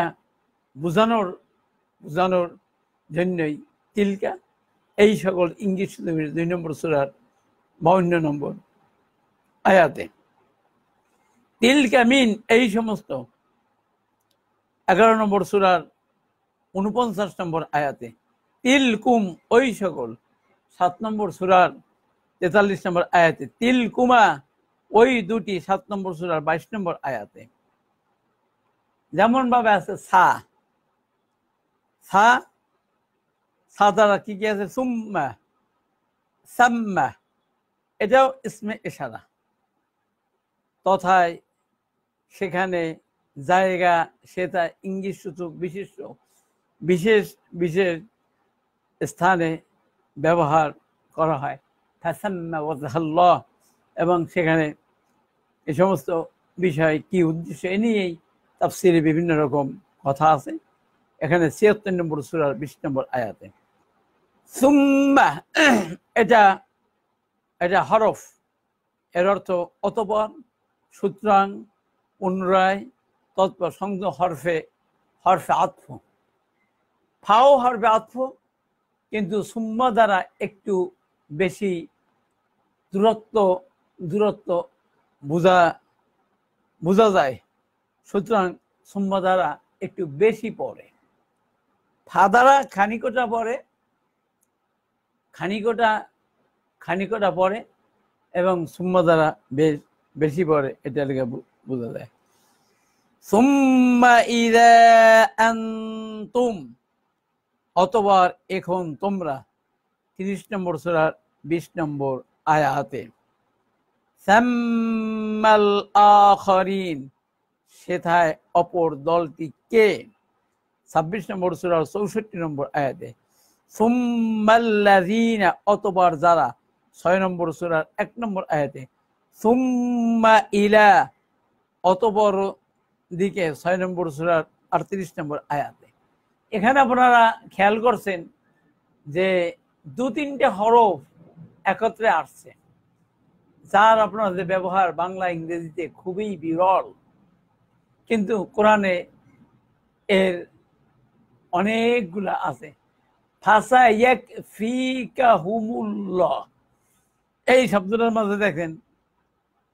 বোঝানোর বোঝানোর জন্যই তিলকা এই সকল ইংলিশ দুই নম্বর সুরার বাউন্ন নম্বর আয়াতে তিল ক্যামিন এই সমস্ত এগারো নম্বর সুরার উনপঞ্চাশ নম্বর আয়াতে তিল কুম ওই সকল সাত নম্বর সুরার তেতাল্লিশ নম্বর আয়াতে তিল কুমা ওই দুটি সাত নম্বর সুরার বাইশ নম্বর আয়াতে যেমনভাবে আছে সা সা সা দ্বারা কি কি আছে সুম্মা সাম্মা এটাও ইসমে ইশারা তথায় সেখানে জায়গা সে তা ইঙ্গিত সূচক বিশিষ্ট বিশেষ বিশেষ স্থানে ব্যবহার করা হয় থাসান্না এবং সেখানে এ সমস্ত বিষয় কি উদ্দেশ্য এ নিয়েই তাফসিরে বিভিন্ন রকম কথা আছে এখানে ছিয়াত্তর নম্বর সুরার বিশ নম্বর আয়াতে সুম্বা এটা এটা হরফ এর অর্থ অতপর সুতরাং পুনরায় তৎপর হরফে হরফে আত্ম ফাও হরফে আত্ম কিন্তু সুম্মা দ্বারা একটু বেশি দূরত্ব দূরত্ব বোঝা বোঝা যায় সুতরাং সুম্মা দ্বারা একটু বেশি পড়ে ফা দ্বারা খানিকটা পড়ে খানিকটা খানিকটা পড়ে এবং সুম্মা দ্বারা বেশ বেশি পড়ে এটা লেগে অতবার এখন তোমরা তিরিশ নম্বর সুরার বিশ নম্বর আয়াতে সেথায় অপর দলটি কে ছাব্বিশ নম্বর সুরার চৌষট্টি নম্বর আয়াতে সুম্মাল্লাযিনা অতবার যারা ছয় নম্বর সুরার এক নম্বর আয়াতে সুম্মা ইলা অতপর দিকে ছয় নম্বর সুরার আটত্রিশ নম্বর আয়াতে এখানে আপনারা খেয়াল করছেন যে দু তিনটে হরফ একত্রে আসছে যার আপনাদের ব্যবহার বাংলা ইংরেজিতে খুবই বিরল কিন্তু কোরআনে এর অনেকগুলা আছে ফাসা এক এই শব্দটার মাঝে দেখেন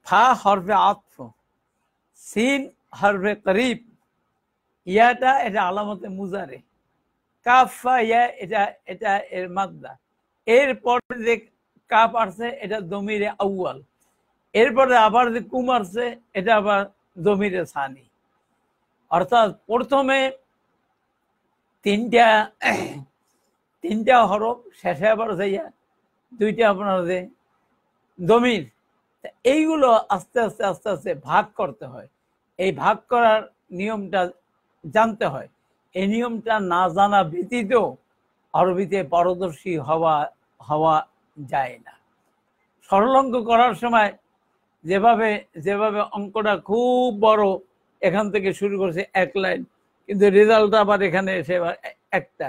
ফা হরফে আত্ম সিন হরফে করিব ইয়াটা এটা আলামতে মুজারে কাফা ইয়া এটা এটা এর মাদ্দা এরপরে যে কাপ আসছে এটা দমিরে আউয়াল এরপরে আবার যে কুম আসছে এটা আবার দমিরে সানি অর্থাৎ প্রথমে তিনটা তিনটা হরফ শেষে আবার যাইয়া দুইটা আপনার যে দমির এইগুলো আস্তে আস্তে আস্তে আস্তে ভাগ করতে হয় এই ভাগ করার নিয়মটা জানতে হয় এই নিয়মটা না জানা ব্যতীত আরবিতে পারদর্শী হওয়া হওয়া যায় না সরল অঙ্ক করার সময় যেভাবে যেভাবে অঙ্কটা খুব বড় এখান থেকে শুরু করছে এক লাইন কিন্তু রেজাল্ট আবার এখানে এসে একটা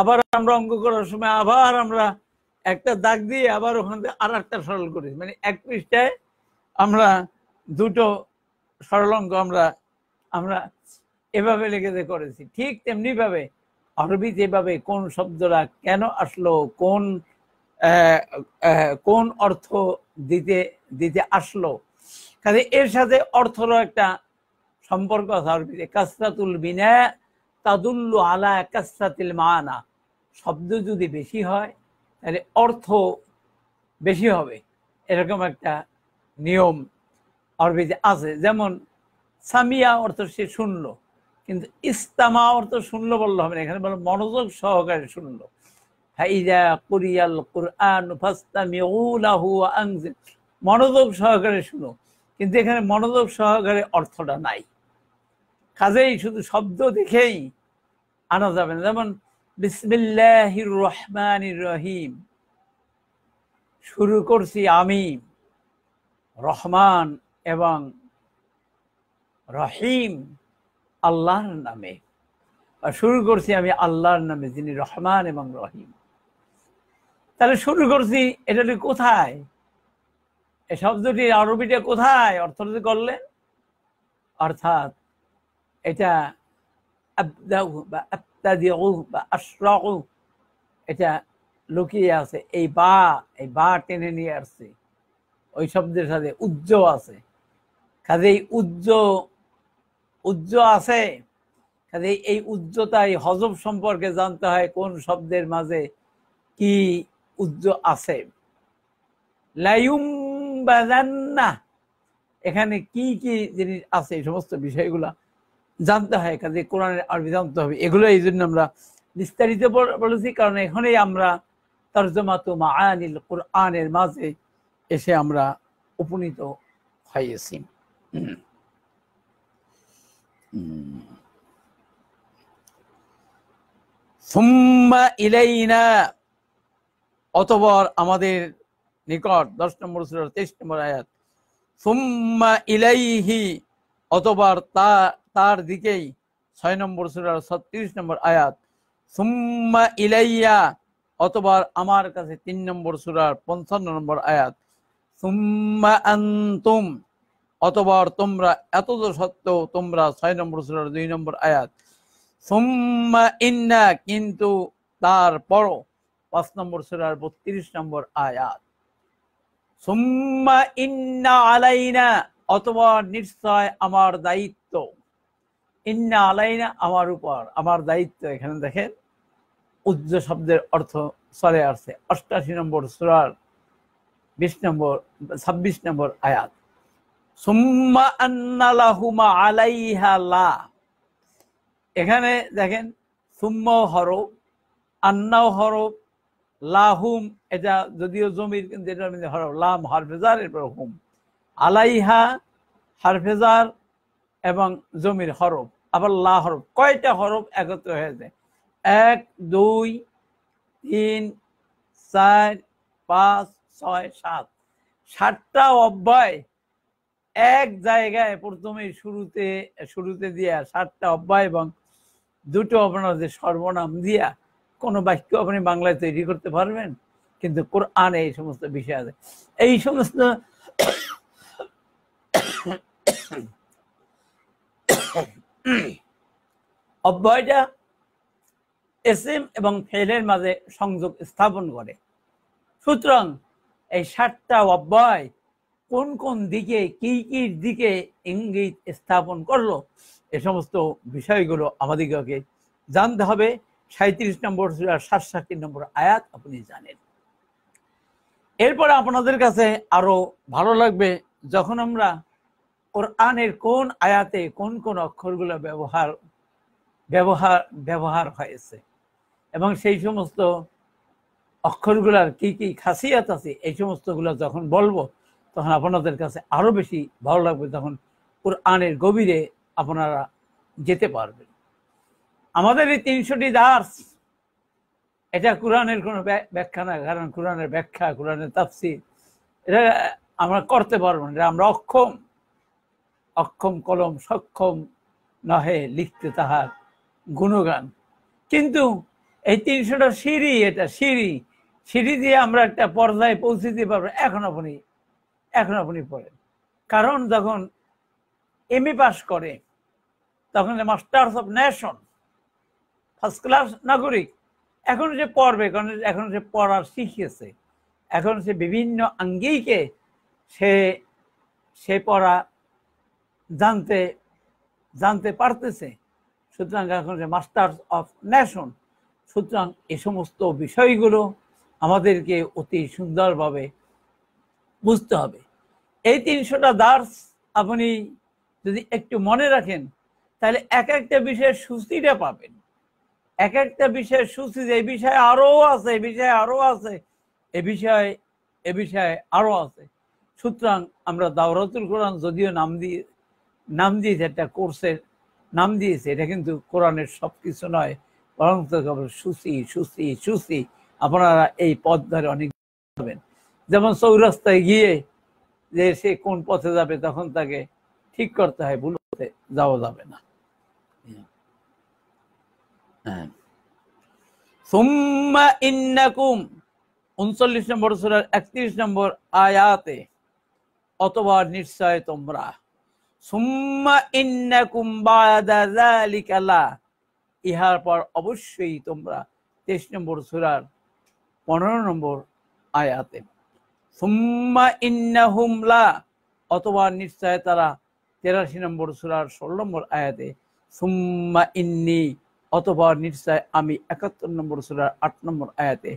আবার আমরা অঙ্ক করার সময় আবার আমরা একটা দাগ দিয়ে আবার ওখান থেকে আর একটা সরল করি মানে এক পৃষ্ঠায় আমরা দুটো সরলঙ্গ আমরা আমরা এভাবে যে করেছি ঠিক তেমনিভাবে আরবি যেভাবে কোন শব্দরা কেন আসলো কোন কোন অর্থ দিতে দিতে আসলো কাজে এর সাথে অর্থরও একটা সম্পর্ক আছে আরবিতে কাস্তাতুল বিনা তাদুল্ল আলা কাস্তাতিল মানা শব্দ যদি বেশি হয় তাহলে অর্থ বেশি হবে এরকম একটা নিয়ম আরবিতে আছে যেমন সামিয়া অর্থ সে শুনলো কিন্তু ইস্তামা অর্থ শুনলো বললো হবে না এখানে বলো মনোযোগ সহকারে শুনলো মনোযোগ সহকারে শুনো কিন্তু এখানে মনোযোগ সহকারে অর্থটা নাই কাজেই শুধু শব্দ দেখেই আনা যাবে না যেমন বিসমিল্লাহির রহমান রহিম শুরু করছি আমি রহমান এবং রহিম আল্লাহর নামে আর শুরু করছি আমি আল্লাহর নামে যিনি রহমান এবং রহিম তাহলে শুরু করছি এটা কোথায় এ শব্দটি আরবিটা কোথায় অর্থনীতি করলেন অর্থাৎ এটা এটা লুকিয়ে আছে এই বা এই বা টেনে নিয়ে আসছে ওই শব্দের সাথে উজ্জ্ব আছে কাজেই উজ্জ উজ্জ আছে কাজে এই উজ্জতাই হজম সম্পর্কে জানতে হয় কোন শব্দের মাঝে কি উজ্জ আছে লাইম্বাজান্না এখানে কি কি জিনিস আছে এই সমস্ত বিষয়গুলা জানতে হয় কাজে কোরআনের আরবি জানতে হবে এগুলো এই জন্য আমরা বিস্তারিত বলেছি কারণ এখানেই আমরা তর্জমাতু মা আনিল কোরআনের মাঝে এসে আমরা উপনীত হয়েছি অতবর আমাদের নিকট দশ নম্বর সুরার তেইশ নম্বর আয়াত সুম্মা ইলাইহি অতবার তার দিকেই ছয় নম্বর সুরার ছত্রিশ নম্বর আয়াত সুম্মা ইলাইয়া অতবার আমার কাছে তিন নম্বর সুরার পঞ্চান্ন নম্বর আয়াত সুম্মা আন্তুম অতবার তোমরা এত সত্ত্বেও তোমরা ছয় নম্বর সুরার দুই নম্বর আয়াত সুম্মা ইন্না কিন্তু তারপরও পাঁচ নম্বর সুরার বত্রিশ নম্বর আয়াত সুম্মা ইন্না আলাইনা অথবা নিশ্চয় আমার দায়িত্ব ইন্না আলাইনা আমার উপর আমার দায়িত্ব এখানে দেখেন উজ্জ শব্দের অর্থ চলে আসছে অষ্টাশি নম্বর সুরার বিশ নম্বর ছাব্বিশ নম্বর আয়াত সুম্মা আন্নালাহুমা আলাইহা লা এখানে দেখেন সুম্ম হরফ আন্নাও হরফ লাহুম এটা যদিও জমির কিন্তু মানে হরফ লাম হারফেজার এরপর হুম আলাইহা হারফেজার এবং জমির হরফ আবার লা হরফ কয়টা হরফ একত্র হয়েছে এক দুই তিন চার পাঁচ ছয় সাত সাতটা অব্যয় এক জায়গায় প্রথমে শুরুতে শুরুতে দিয়া সাতটা অব্যয় এবং দুটো আপনার যে সর্বনাম দিয়া কোনো বাক্য আপনি বাংলায় তৈরি করতে পারবেন কিন্তু কোরআনে এই সমস্ত বিষয় আছে এই সমস্ত অব্যয়টা এম এবং ফেলের মাঝে সংযোগ স্থাপন করে সুতরাং এই সাতটা অব্যয় কোন কোন দিকে কি কি দিকে ইঙ্গিত স্থাপন করলো এ সমস্ত বিষয়গুলো আমাদিগকে জানতে হবে সাঁত্রিশ নম্বর সাতষট্টি নম্বর আয়াত আপনি জানেন এরপরে আপনাদের কাছে আরো ভালো লাগবে যখন আমরা কোরআনের কোন আয়াতে কোন কোন অক্ষরগুলো ব্যবহার ব্যবহার ব্যবহার হয়েছে এবং সেই সমস্ত অক্ষরগুলার কি কি খাসিয়াত আছে এই সমস্তগুলো যখন বলবো তখন আপনাদের কাছে আরও বেশি ভালো লাগবে তখন ওর আনের গভীরে আপনারা যেতে পারবেন আমাদের এই তিনশোটি দাস এটা কোরআনের কোনো ব্যাখ্যা না কারণ কোরআনের ব্যাখ্যা কোরআনের তাফসির এটা আমরা করতে পারবো না এটা আমরা অক্ষম অক্ষম কলম সক্ষম নহে লিখতে তাহার গুণগান কিন্তু এই তিনশোটা সিঁড়ি এটা সিঁড়ি সিঁড়ি দিয়ে আমরা একটা পর্যায়ে পৌঁছে দিতে পারবো এখন আপনি এখন আপনি পড়েন কারণ যখন এম এ পাস করে তখন masters of nation first class নাগরিক এখন যে পড়বে কারণ এখন সে পড়া শিখিয়েছে এখন সে বিভিন্ন আঙ্গিকে সে সে পড়া জানতে জানতে পারতেছে সুতরাং এখন সে মাস্টার্স অফ ন্যাশন সুতরাং এ সমস্ত বিষয়গুলো আমাদেরকে অতি সুন্দরভাবে বুঝতে হবে এই তিনশোটা দার্স আপনি যদি একটু মনে রাখেন তাহলে এক একটা বিষয়ের সুস্থিটা পাবেন এক একটা বিষয়ের সুস্থি এই বিষয়ে আরও আছে এ বিষয়ে আরও আছে এ বিষয়ে এ বিষয়ে আরও আছে সুতরাং আমরা দাওরাতুল কোরআন যদিও নাম দিয়ে নাম দিয়েছে একটা কোর্সের নাম দিয়েছে এটা কিন্তু কোরআনের সব কিছু নয় বরং সুসি সুসি সুসি আপনারা এই পথ ধরে অনেক যেমন চৌরাস্তায় গিয়ে যে সে কোন পথে যাবে তখন তাকে ঠিক করতে হয় ভুল পথে যাওয়া যাবে না হ্যাঁ। উনচল্লিশ নম্বর একত্রিশ নম্বর আয়াতে নিশ্চয় তোমরা সুম্মা ইহার পর অবশ্যই তোমরা তেইশ নম্বর সুরার পনেরো নম্বর আয়াতে সুম্মা ইন্নাহুম লা অথবা নিশ্চয় তারা তেরাশি নম্বর সুরার ষোলো নম্বর আয়াতে সুম্মা ইন্নি অথবা নিশ্চয় আমি একাত্তর নম্বর সুরার আট নম্বর আয়াতে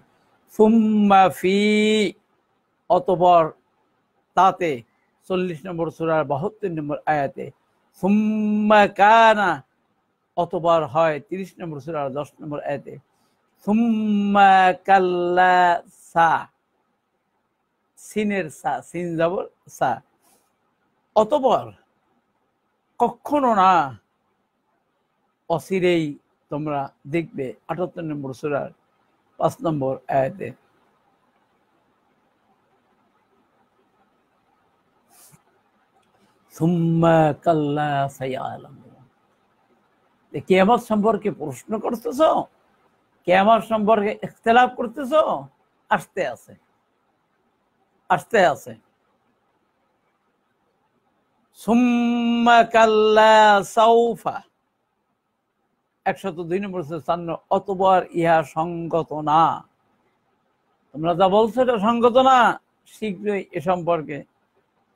সুম্মা ফি অথবা তাতে চল্লিশ নম্বর সুরার বাহাত্তর নম্বর আয়াতে সুম্মা কানা অতবার হয় তিরিশ নম্বর সুরার দশ নম্বর আয়াতে সুম্মা কাল্লা সা সিনের সা সিন যাবর সা অতপর কখনো না অসিরেই তোমরা দেখবে আটাত্তর নম্বর সুরার পাঁচ নম্বর আয়াতে কেয়ামত সম্পর্কে প্রশ্ন করতেছ কেয়ামত সম্পর্কে ইখতলাফ করতেছ আসতে আছে আসতে আছে একশত দুই নম্বর স্থান্য অতবার ইহা সঙ্গত না তোমরা যা বলছো এটা সঙ্গত না শীঘ্রই এ সম্পর্কে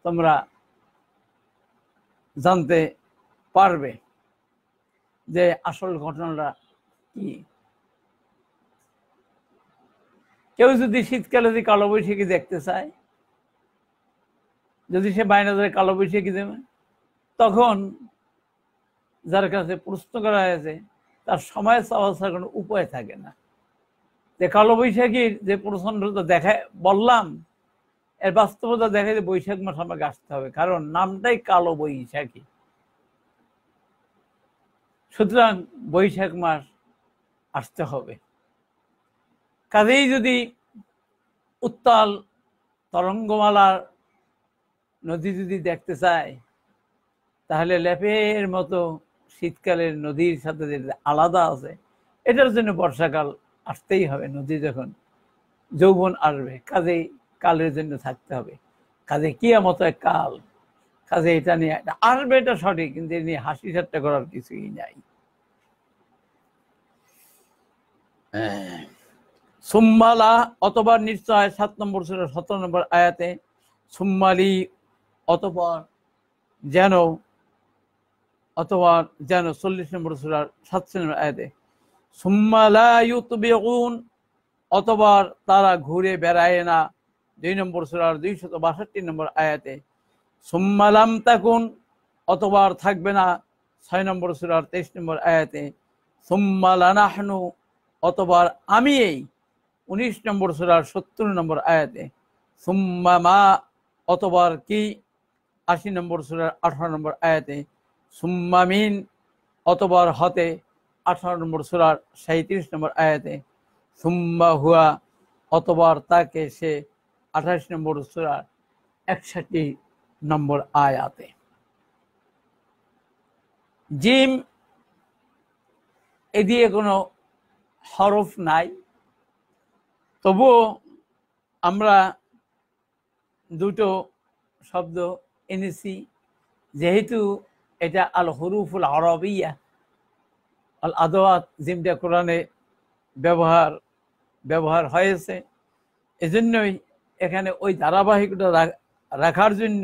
তোমরা জানতে পারবে যে আসল ঘটনাটা কি কেউ যদি শীতকালে যদি কালো বৈশাখী দেখতে চায় যদি সে বাইন হাজারে কালো বৈশাখী দেবে তখন যার কাছে প্রশ্ন করা হয়েছে তার সময় চাওয়া কোনো উপায় থাকে না যে কালো বৈশাখীর যে প্রচণ্ডতা দেখা বললাম এর বাস্তবতা দেখা যে বৈশাখ মাস আমাকে আসতে হবে কারণ নামটাই কালো বৈশাখী সুতরাং বৈশাখ মাস আসতে হবে কাজেই যদি উত্তাল তরঙ্গমালার নদী যদি দেখতে চায় তাহলে লেপের মতো শীতকালের নদীর সাথে যেটা আলাদা আছে এটার জন্য বর্ষাকাল আসতেই হবে নদী যখন যৌবন আসবে কাজেই কালের জন্য থাকতে হবে কাজে কিয়ামত এক কাল কাজে এটা নিয়ে আসবে এটা সঠিক কিন্তু এ নিয়ে হাসি ঠাট্টা করার কিছুই নাই হ্যাঁ। সুম্মালা অথবা নিশ্চয় সাত নম্বর সতেরো নম্বর আয়াতে সুম্মালি অতপর যেন অতপর যেন চল্লিশ নম্বর সুরার সাতশো নম্বর আয়াতে সুম্মালায়ুতবেগুন অথবা তারা ঘুরে বেড়ায় না দুই নম্বর সুরার দুইশত বাষট্টি নম্বর আয়াতে সুম্মালাম তাকুন অতবার থাকবে না ছয় নম্বর সুরার তেইশ নম্বর আয়াতে সুম্মালানাহনু অতবার আমি এই উনিশ নম্বর সুরার সত্তর নম্বর আয়াতে সুম্মা মা অতবার কি আশি নম্বর সুরার আঠারো নম্বর আয়াতে সুম্মামিন অতবার হতে আঠারো নম্বর সুরার সাঁত্রিশ নম্বর আয়াতে সুম্মা হুয়া অতবার তাকে সে আঠাশ নম্বর সুরার একষট্টি নম্বর আয়াতে জিম এ দিয়ে কোনো হরফ নাই তবুও আমরা দুটো শব্দ এনেছি যেহেতু এটা আল হরুফুল আরবিয়া আল আদওয়াত জিমটা কোরআনে ব্যবহার ব্যবহার হয়েছে এজন্যই এখানে ওই ধারাবাহিকটা রাখার জন্য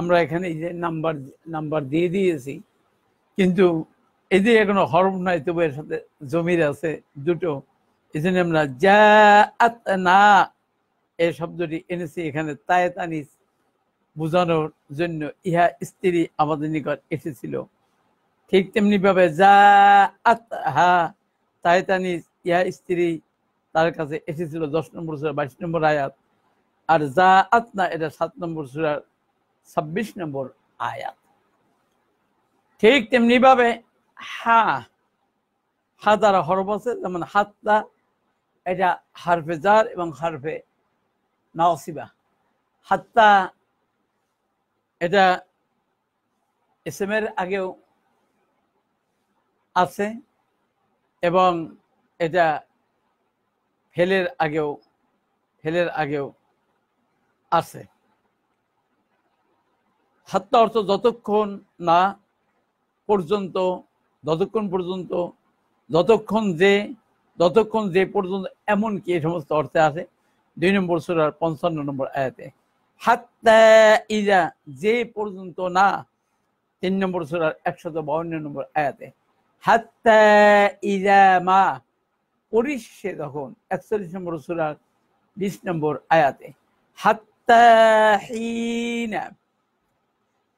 আমরা এখানে যে নাম্বার নাম্বার দিয়ে দিয়েছি কিন্তু এই যে এখনো হরফ নাই তবু এর সাথে জমির আছে দুটো এই জন্য আমরা যা না এ শব্দটি এনেছি এখানে তায়েতানিস বোঝানোর জন্য ইহা স্ত্রী আমাদের নিকট এসেছিল ঠিক ভাবে যা হা তাই তানি ইহা স্ত্রী তার কাছে এসেছিল দশ নম্বর সুরা বাইশ নম্বর আয়াত আর যা আতনা এটা সাত নম্বর সুরার ছাব্বিশ নম্বর আয়াত ঠিক ভাবে হা হা দ্বারা হরফ আছে যেমন হাতটা এটা হারফে জার এবং হারফে নাওসিবা হাত্তা এটা এস এম এর আগেও আছে এবং এটা ফেলের আগেও ফেলের আগেও আছে হাত্তা অর্থ যতক্ষণ না পর্যন্ত যতক্ষণ পর্যন্ত যতক্ষণ যে যতক্ষণ যে পর্যন্ত এমনকি এই সমস্ত অর্থে আছে দুই নম্বর সুরার পঞ্চান্ন নম্বর আয়াতে যে পর্যন্ত না তিন নম্বর সুরার একশত বাউন্ন নম্বর আয়াতে হাত্তা ইজা মা পরিশে তখন একচল্লিশ নম্বর সুরার বিশ নম্বর আয়াতে হাত্তা হিনা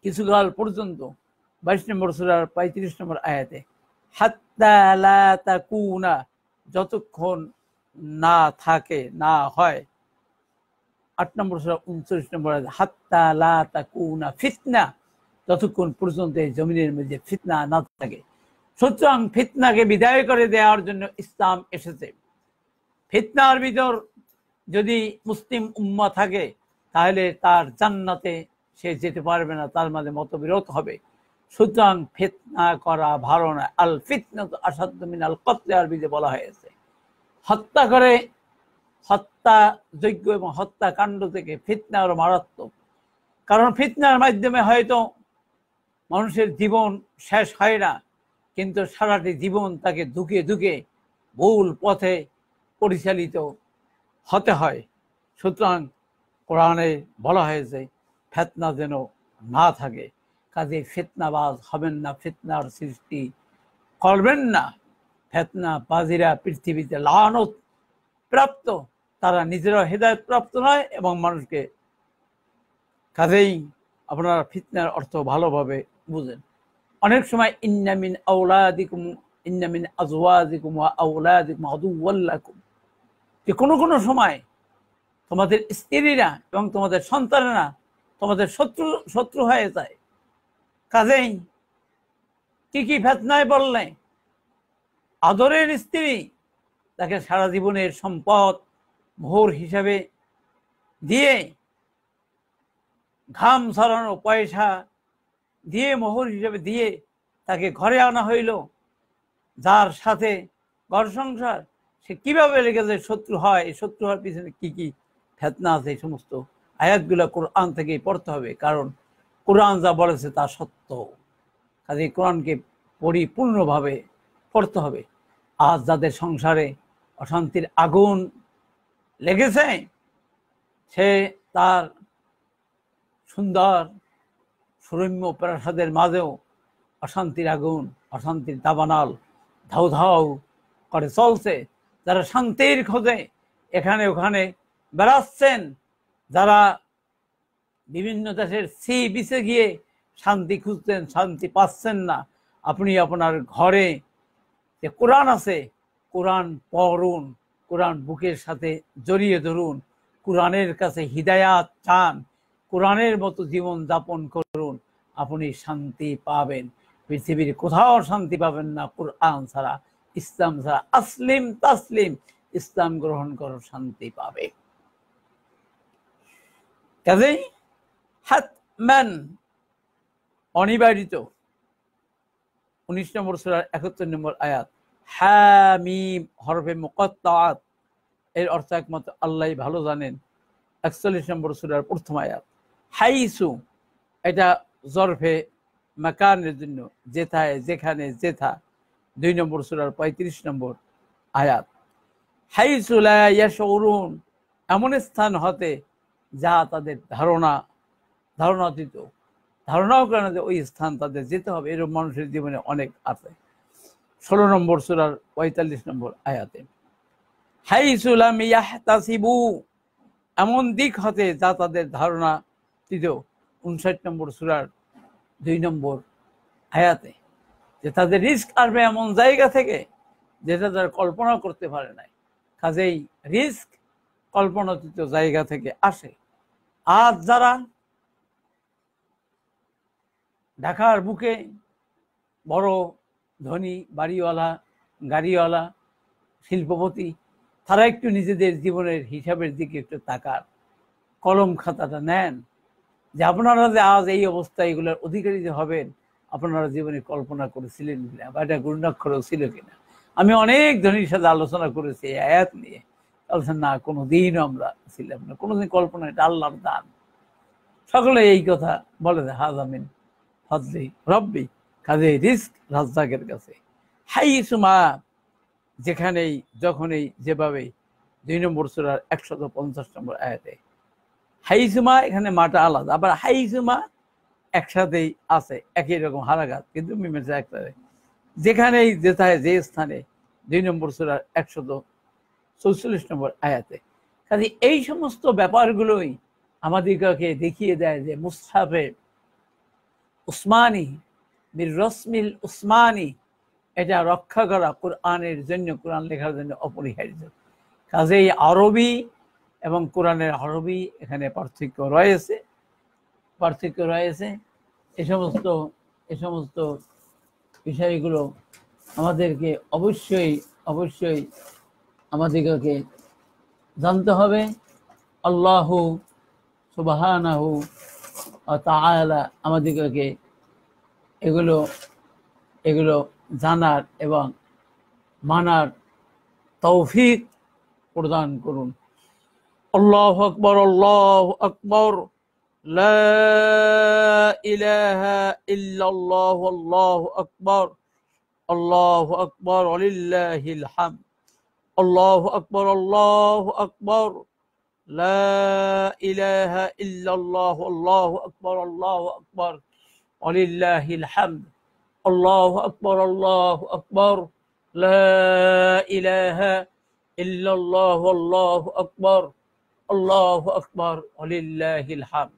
কিছুকাল পর্যন্ত বাইশ নম্বর সুরার পঁয়ত্রিশ নম্বর আয়াতে হাত্তা কুনা যতক্ষণ না থাকে না হয় আট নম্বর সুরা উনচল্লিশ নম্বর হাত্তা ফিতনা যতক্ষণ পর্যন্ত এই জমিনের মধ্যে ফিতনা না থাকে সুতরাং ফিতনাকে বিদায় করে দেওয়ার জন্য ইসলাম এসেছে ফিতনার ভিতর যদি মুসলিম উম্মা থাকে তাহলে তার জান্নাতে সে যেতে পারবে না তার মাঝে মতবিরোধ হবে সুতরাং ফিতনা করা ভালো না আল ফিতনা তো আসাদ্দমিন আল কত্লে আরবিতে বলা হয়েছে হত্যা করে হত্যা যজ্ঞ এবং হত্যাকাণ্ড থেকে ফিতনা আরো মারাত্মক কারণ ফিতনার মাধ্যমে হয়তো মানুষের জীবন শেষ হয় না কিন্তু সারাটি জীবন তাকে ধুকে ধুকে ভুল পথে পরিচালিত হতে হয় সুতরাং কোরআনে বলা হয়েছে ফেতনা যেন না থাকে কাজে ফেতনাবাজ হবেন না ফেতনার সৃষ্টি করবেন না ফেতনা বাজিরা পৃথিবীতে লানত প্রাপ্ত তারা নিজেরা হেদায়ত প্রাপ্ত নয় এবং মানুষকে কাজেই আপনারা ফিতনার অর্থ ভালোভাবে বুঝেন অনেক সময় ইন্নামিন আউলাদিকুম ইন্নামিন আজওয়াজিকুম আউলাদিকুম আদুয়াল্লাকুম যে কোনো কোনো সময় তোমাদের স্ত্রীরা এবং তোমাদের সন্তানেরা তোমাদের শত্রু শত্রু হয়ে যায় কাজেই কি কি ফেতনায় বললে আদরের স্ত্রী তাকে সারা জীবনের সম্পদ ভোর হিসাবে দিয়ে ঘাম সরানো পয়সা দিয়ে মোহর হিসেবে দিয়ে তাকে ঘরে আনা হইল যার সাথে ঘর সংসার সে কিভাবে যায় শত্রু হয় শত্রু হওয়ার পিছনে কি কি ফেতনা আছে এই সমস্ত আয়াতগুলো কোরআন থেকেই পড়তে হবে কারণ কোরআন যা বলেছে তা সত্য কাজে কোরআনকে পরিপূর্ণভাবে পড়তে হবে আজ যাদের সংসারে অশান্তির আগুন লেগেছে সে তার সুন্দর সুরম্য প্রাসাদের মাঝেও অশান্তির আগুন অশান্তির দাবানাল ধাউ ধাউ করে চলছে যারা শান্তির খোঁজে এখানে ওখানে বেড়াচ্ছেন যারা বিভিন্ন দেশের সি বিচে গিয়ে শান্তি খুঁজছেন শান্তি পাচ্ছেন না আপনি আপনার ঘরে যে কোরআন আছে কোরআন পড়ুন কোরআন বুকের সাথে জড়িয়ে ধরুন কোরআনের কাছে হিদায়াত চান কোরআনের মতো জীবন যাপন করুন আপনি শান্তি পাবেন পৃথিবীর কোথাও শান্তি পাবেন না কোরআন ছাড়া ইসলাম ছাড়া আসলিম তাসলিম ইসলাম গ্রহণ করো শান্তি পাবে কাজেই ম্যান অনিবার্যিত উনিশ নম্বর সুরার একাত্তর নম্বর আয়াত হামিম হরফে মুকাত এর অর্থ একমাত্র আল্লাহ ভালো জানেন একচল্লিশ নম্বর সুরার প্রথম আয়াত হাইসু এটা জরফে মাকানের জন্য জেথায় যেখানে জেথা দুই নম্বর সুরার পঁয়ত্রিশ নম্বর আয়াত হাইসুলাইয়াশরুন এমন স্থান হতে যা তাদের ধারণা ধারণাতীত ধারণাও করে না যে ওই স্থান তাদের যেতে হবে এরকম মানুষের জীবনে অনেক আছে ষোলো নম্বর সুরার পঁয়তাল্লিশ নম্বর আয়াতে হাই সুলাম ইয়াহতাসিবু এমন দিক হতে যা তাদের ধারণা দিত উনষাট নম্বর সুরার দুই নম্বর আয়াতে যে তাদের রিস্ক আসবে এমন জায়গা থেকে যেটা তারা কল্পনা করতে পারে নাই কাজেই রিস্ক কল্পনাতীত জায়গা থেকে আসে আজ যারা ঢাকার বুকে বড় ধনী বাড়িওয়ালা গাড়িওয়ালা শিল্পপতি তারা একটু নিজেদের জীবনের হিসাবের দিকে একটু তাকার কলম খাতাটা নেন যে আপনারা যে আজ এই অবস্থায় এগুলোর অধিকারী যে হবেন আপনারা জীবনে কল্পনা করেছিলেন কিনা বা এটা গুণাক্ষরও ছিল কিনা আমি অনেক ধনীর সাথে আলোচনা করেছি এই আয়াত নিয়ে আলোচনা না কোনো দিনও আমরা ছিলাম না কোনোদিন কল্পনা এটা আল্লাহর দান সকলে এই কথা বলে হাজ আমিন হজলি রব্বি কাজে রিস্ক রাজ্জাকের কাছে হাই সুমা যেখানেই যখনই যেভাবে দুই নম্বর সুরার একশত পঞ্চাশ নম্বর আয়াতে হাইসুমা এখানে মাটা আলাদা আবার হাইসুমা একসাথেই আছে একই রকম হারাঘাত কিন্তু একসাথে যেখানেই যেথায় যে স্থানে দুই নম্বর সুরার একশত চৌচল্লিশ নম্বর আয়াতে কাজে এই সমস্ত ব্যাপারগুলোই আমাদেরকে দেখিয়ে দেয় যে মুস্তাফে উসমানী মির রসমিল উসমানি এটা রক্ষা করা কোরআনের জন্য কোরআন লেখার জন্য অপরিহার্য কাজেই আরবি এবং কোরআনের আরবি এখানে পার্থক্য রয়েছে পার্থক্য রয়েছে এ সমস্ত এ সমস্ত বিষয়গুলো আমাদেরকে অবশ্যই অবশ্যই আমাদেরকে জানতে হবে আল্লাহ সুবাহানাহু তালা আমাদেরকে এগুলো এগুলো জানার এবং মানার তৌফিক প্রদান করুন আল্লাহ আকবর আল্লাহ আকবর আল্লাহ আকবর আল্লাহ আকবর আলিল্লাহিল হাম আল্লাহ আকবর আল্লাহ আকবর لا إله إلا الله الله أكبر الله অলিল্লাহিল হামদ আল্লাহ আকবর আল্লাহ আকবর ইল্লাল্লাহ আল্লাহ আকবর আল্লাহ আকবর অলিল্লাহিল হাম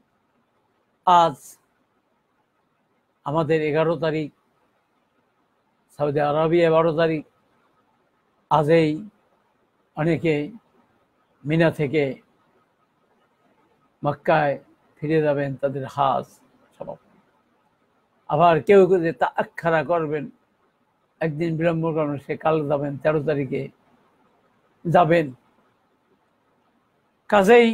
আজ আমাদের এগারো তারিখ সৌদি আরবিয়া বারো তারিখ আজেই অনেকে মিনা থেকে মক্কায় ফিরে যাবেন তাদের হাজ আবার কেউ কেউ তা আখ্যারা করবেন একদিন বিলম্ব সে কাল যাবেন তেরো তারিখে যাবেন কাজেই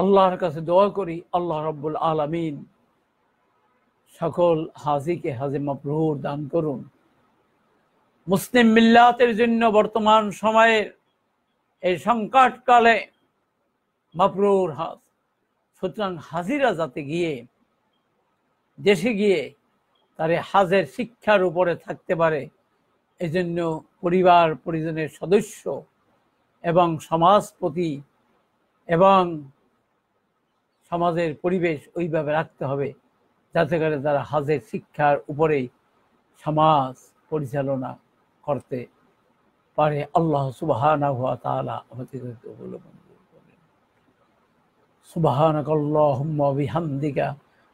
আল্লাহর কাছে দোয়া করি আল্লাহ রব্বুল আলমিন সকল হাজিকে হাজিমা প্রহুর দান করুন মুসলিম মিল্লাতের জন্য বর্তমান সময়ের এই সংকটকালে মাবরুর হাজ সুতরাং হাজিরা যাতে গিয়ে দেশে গিয়ে তার হাজের শিক্ষার উপরে থাকতে পারে এজন্য পরিবার পরিজনের সদস্য এবং সমাজপতি এবং সমাজের পরিবেশ ওইভাবে রাখতে হবে যাতে করে তারা হাজের শিক্ষার উপরেই সমাজ পরিচালনা করতে পারে আল্লাহ সুবাহ হুয়া অবলম্বন করেন সুবাহানক আল্লাহ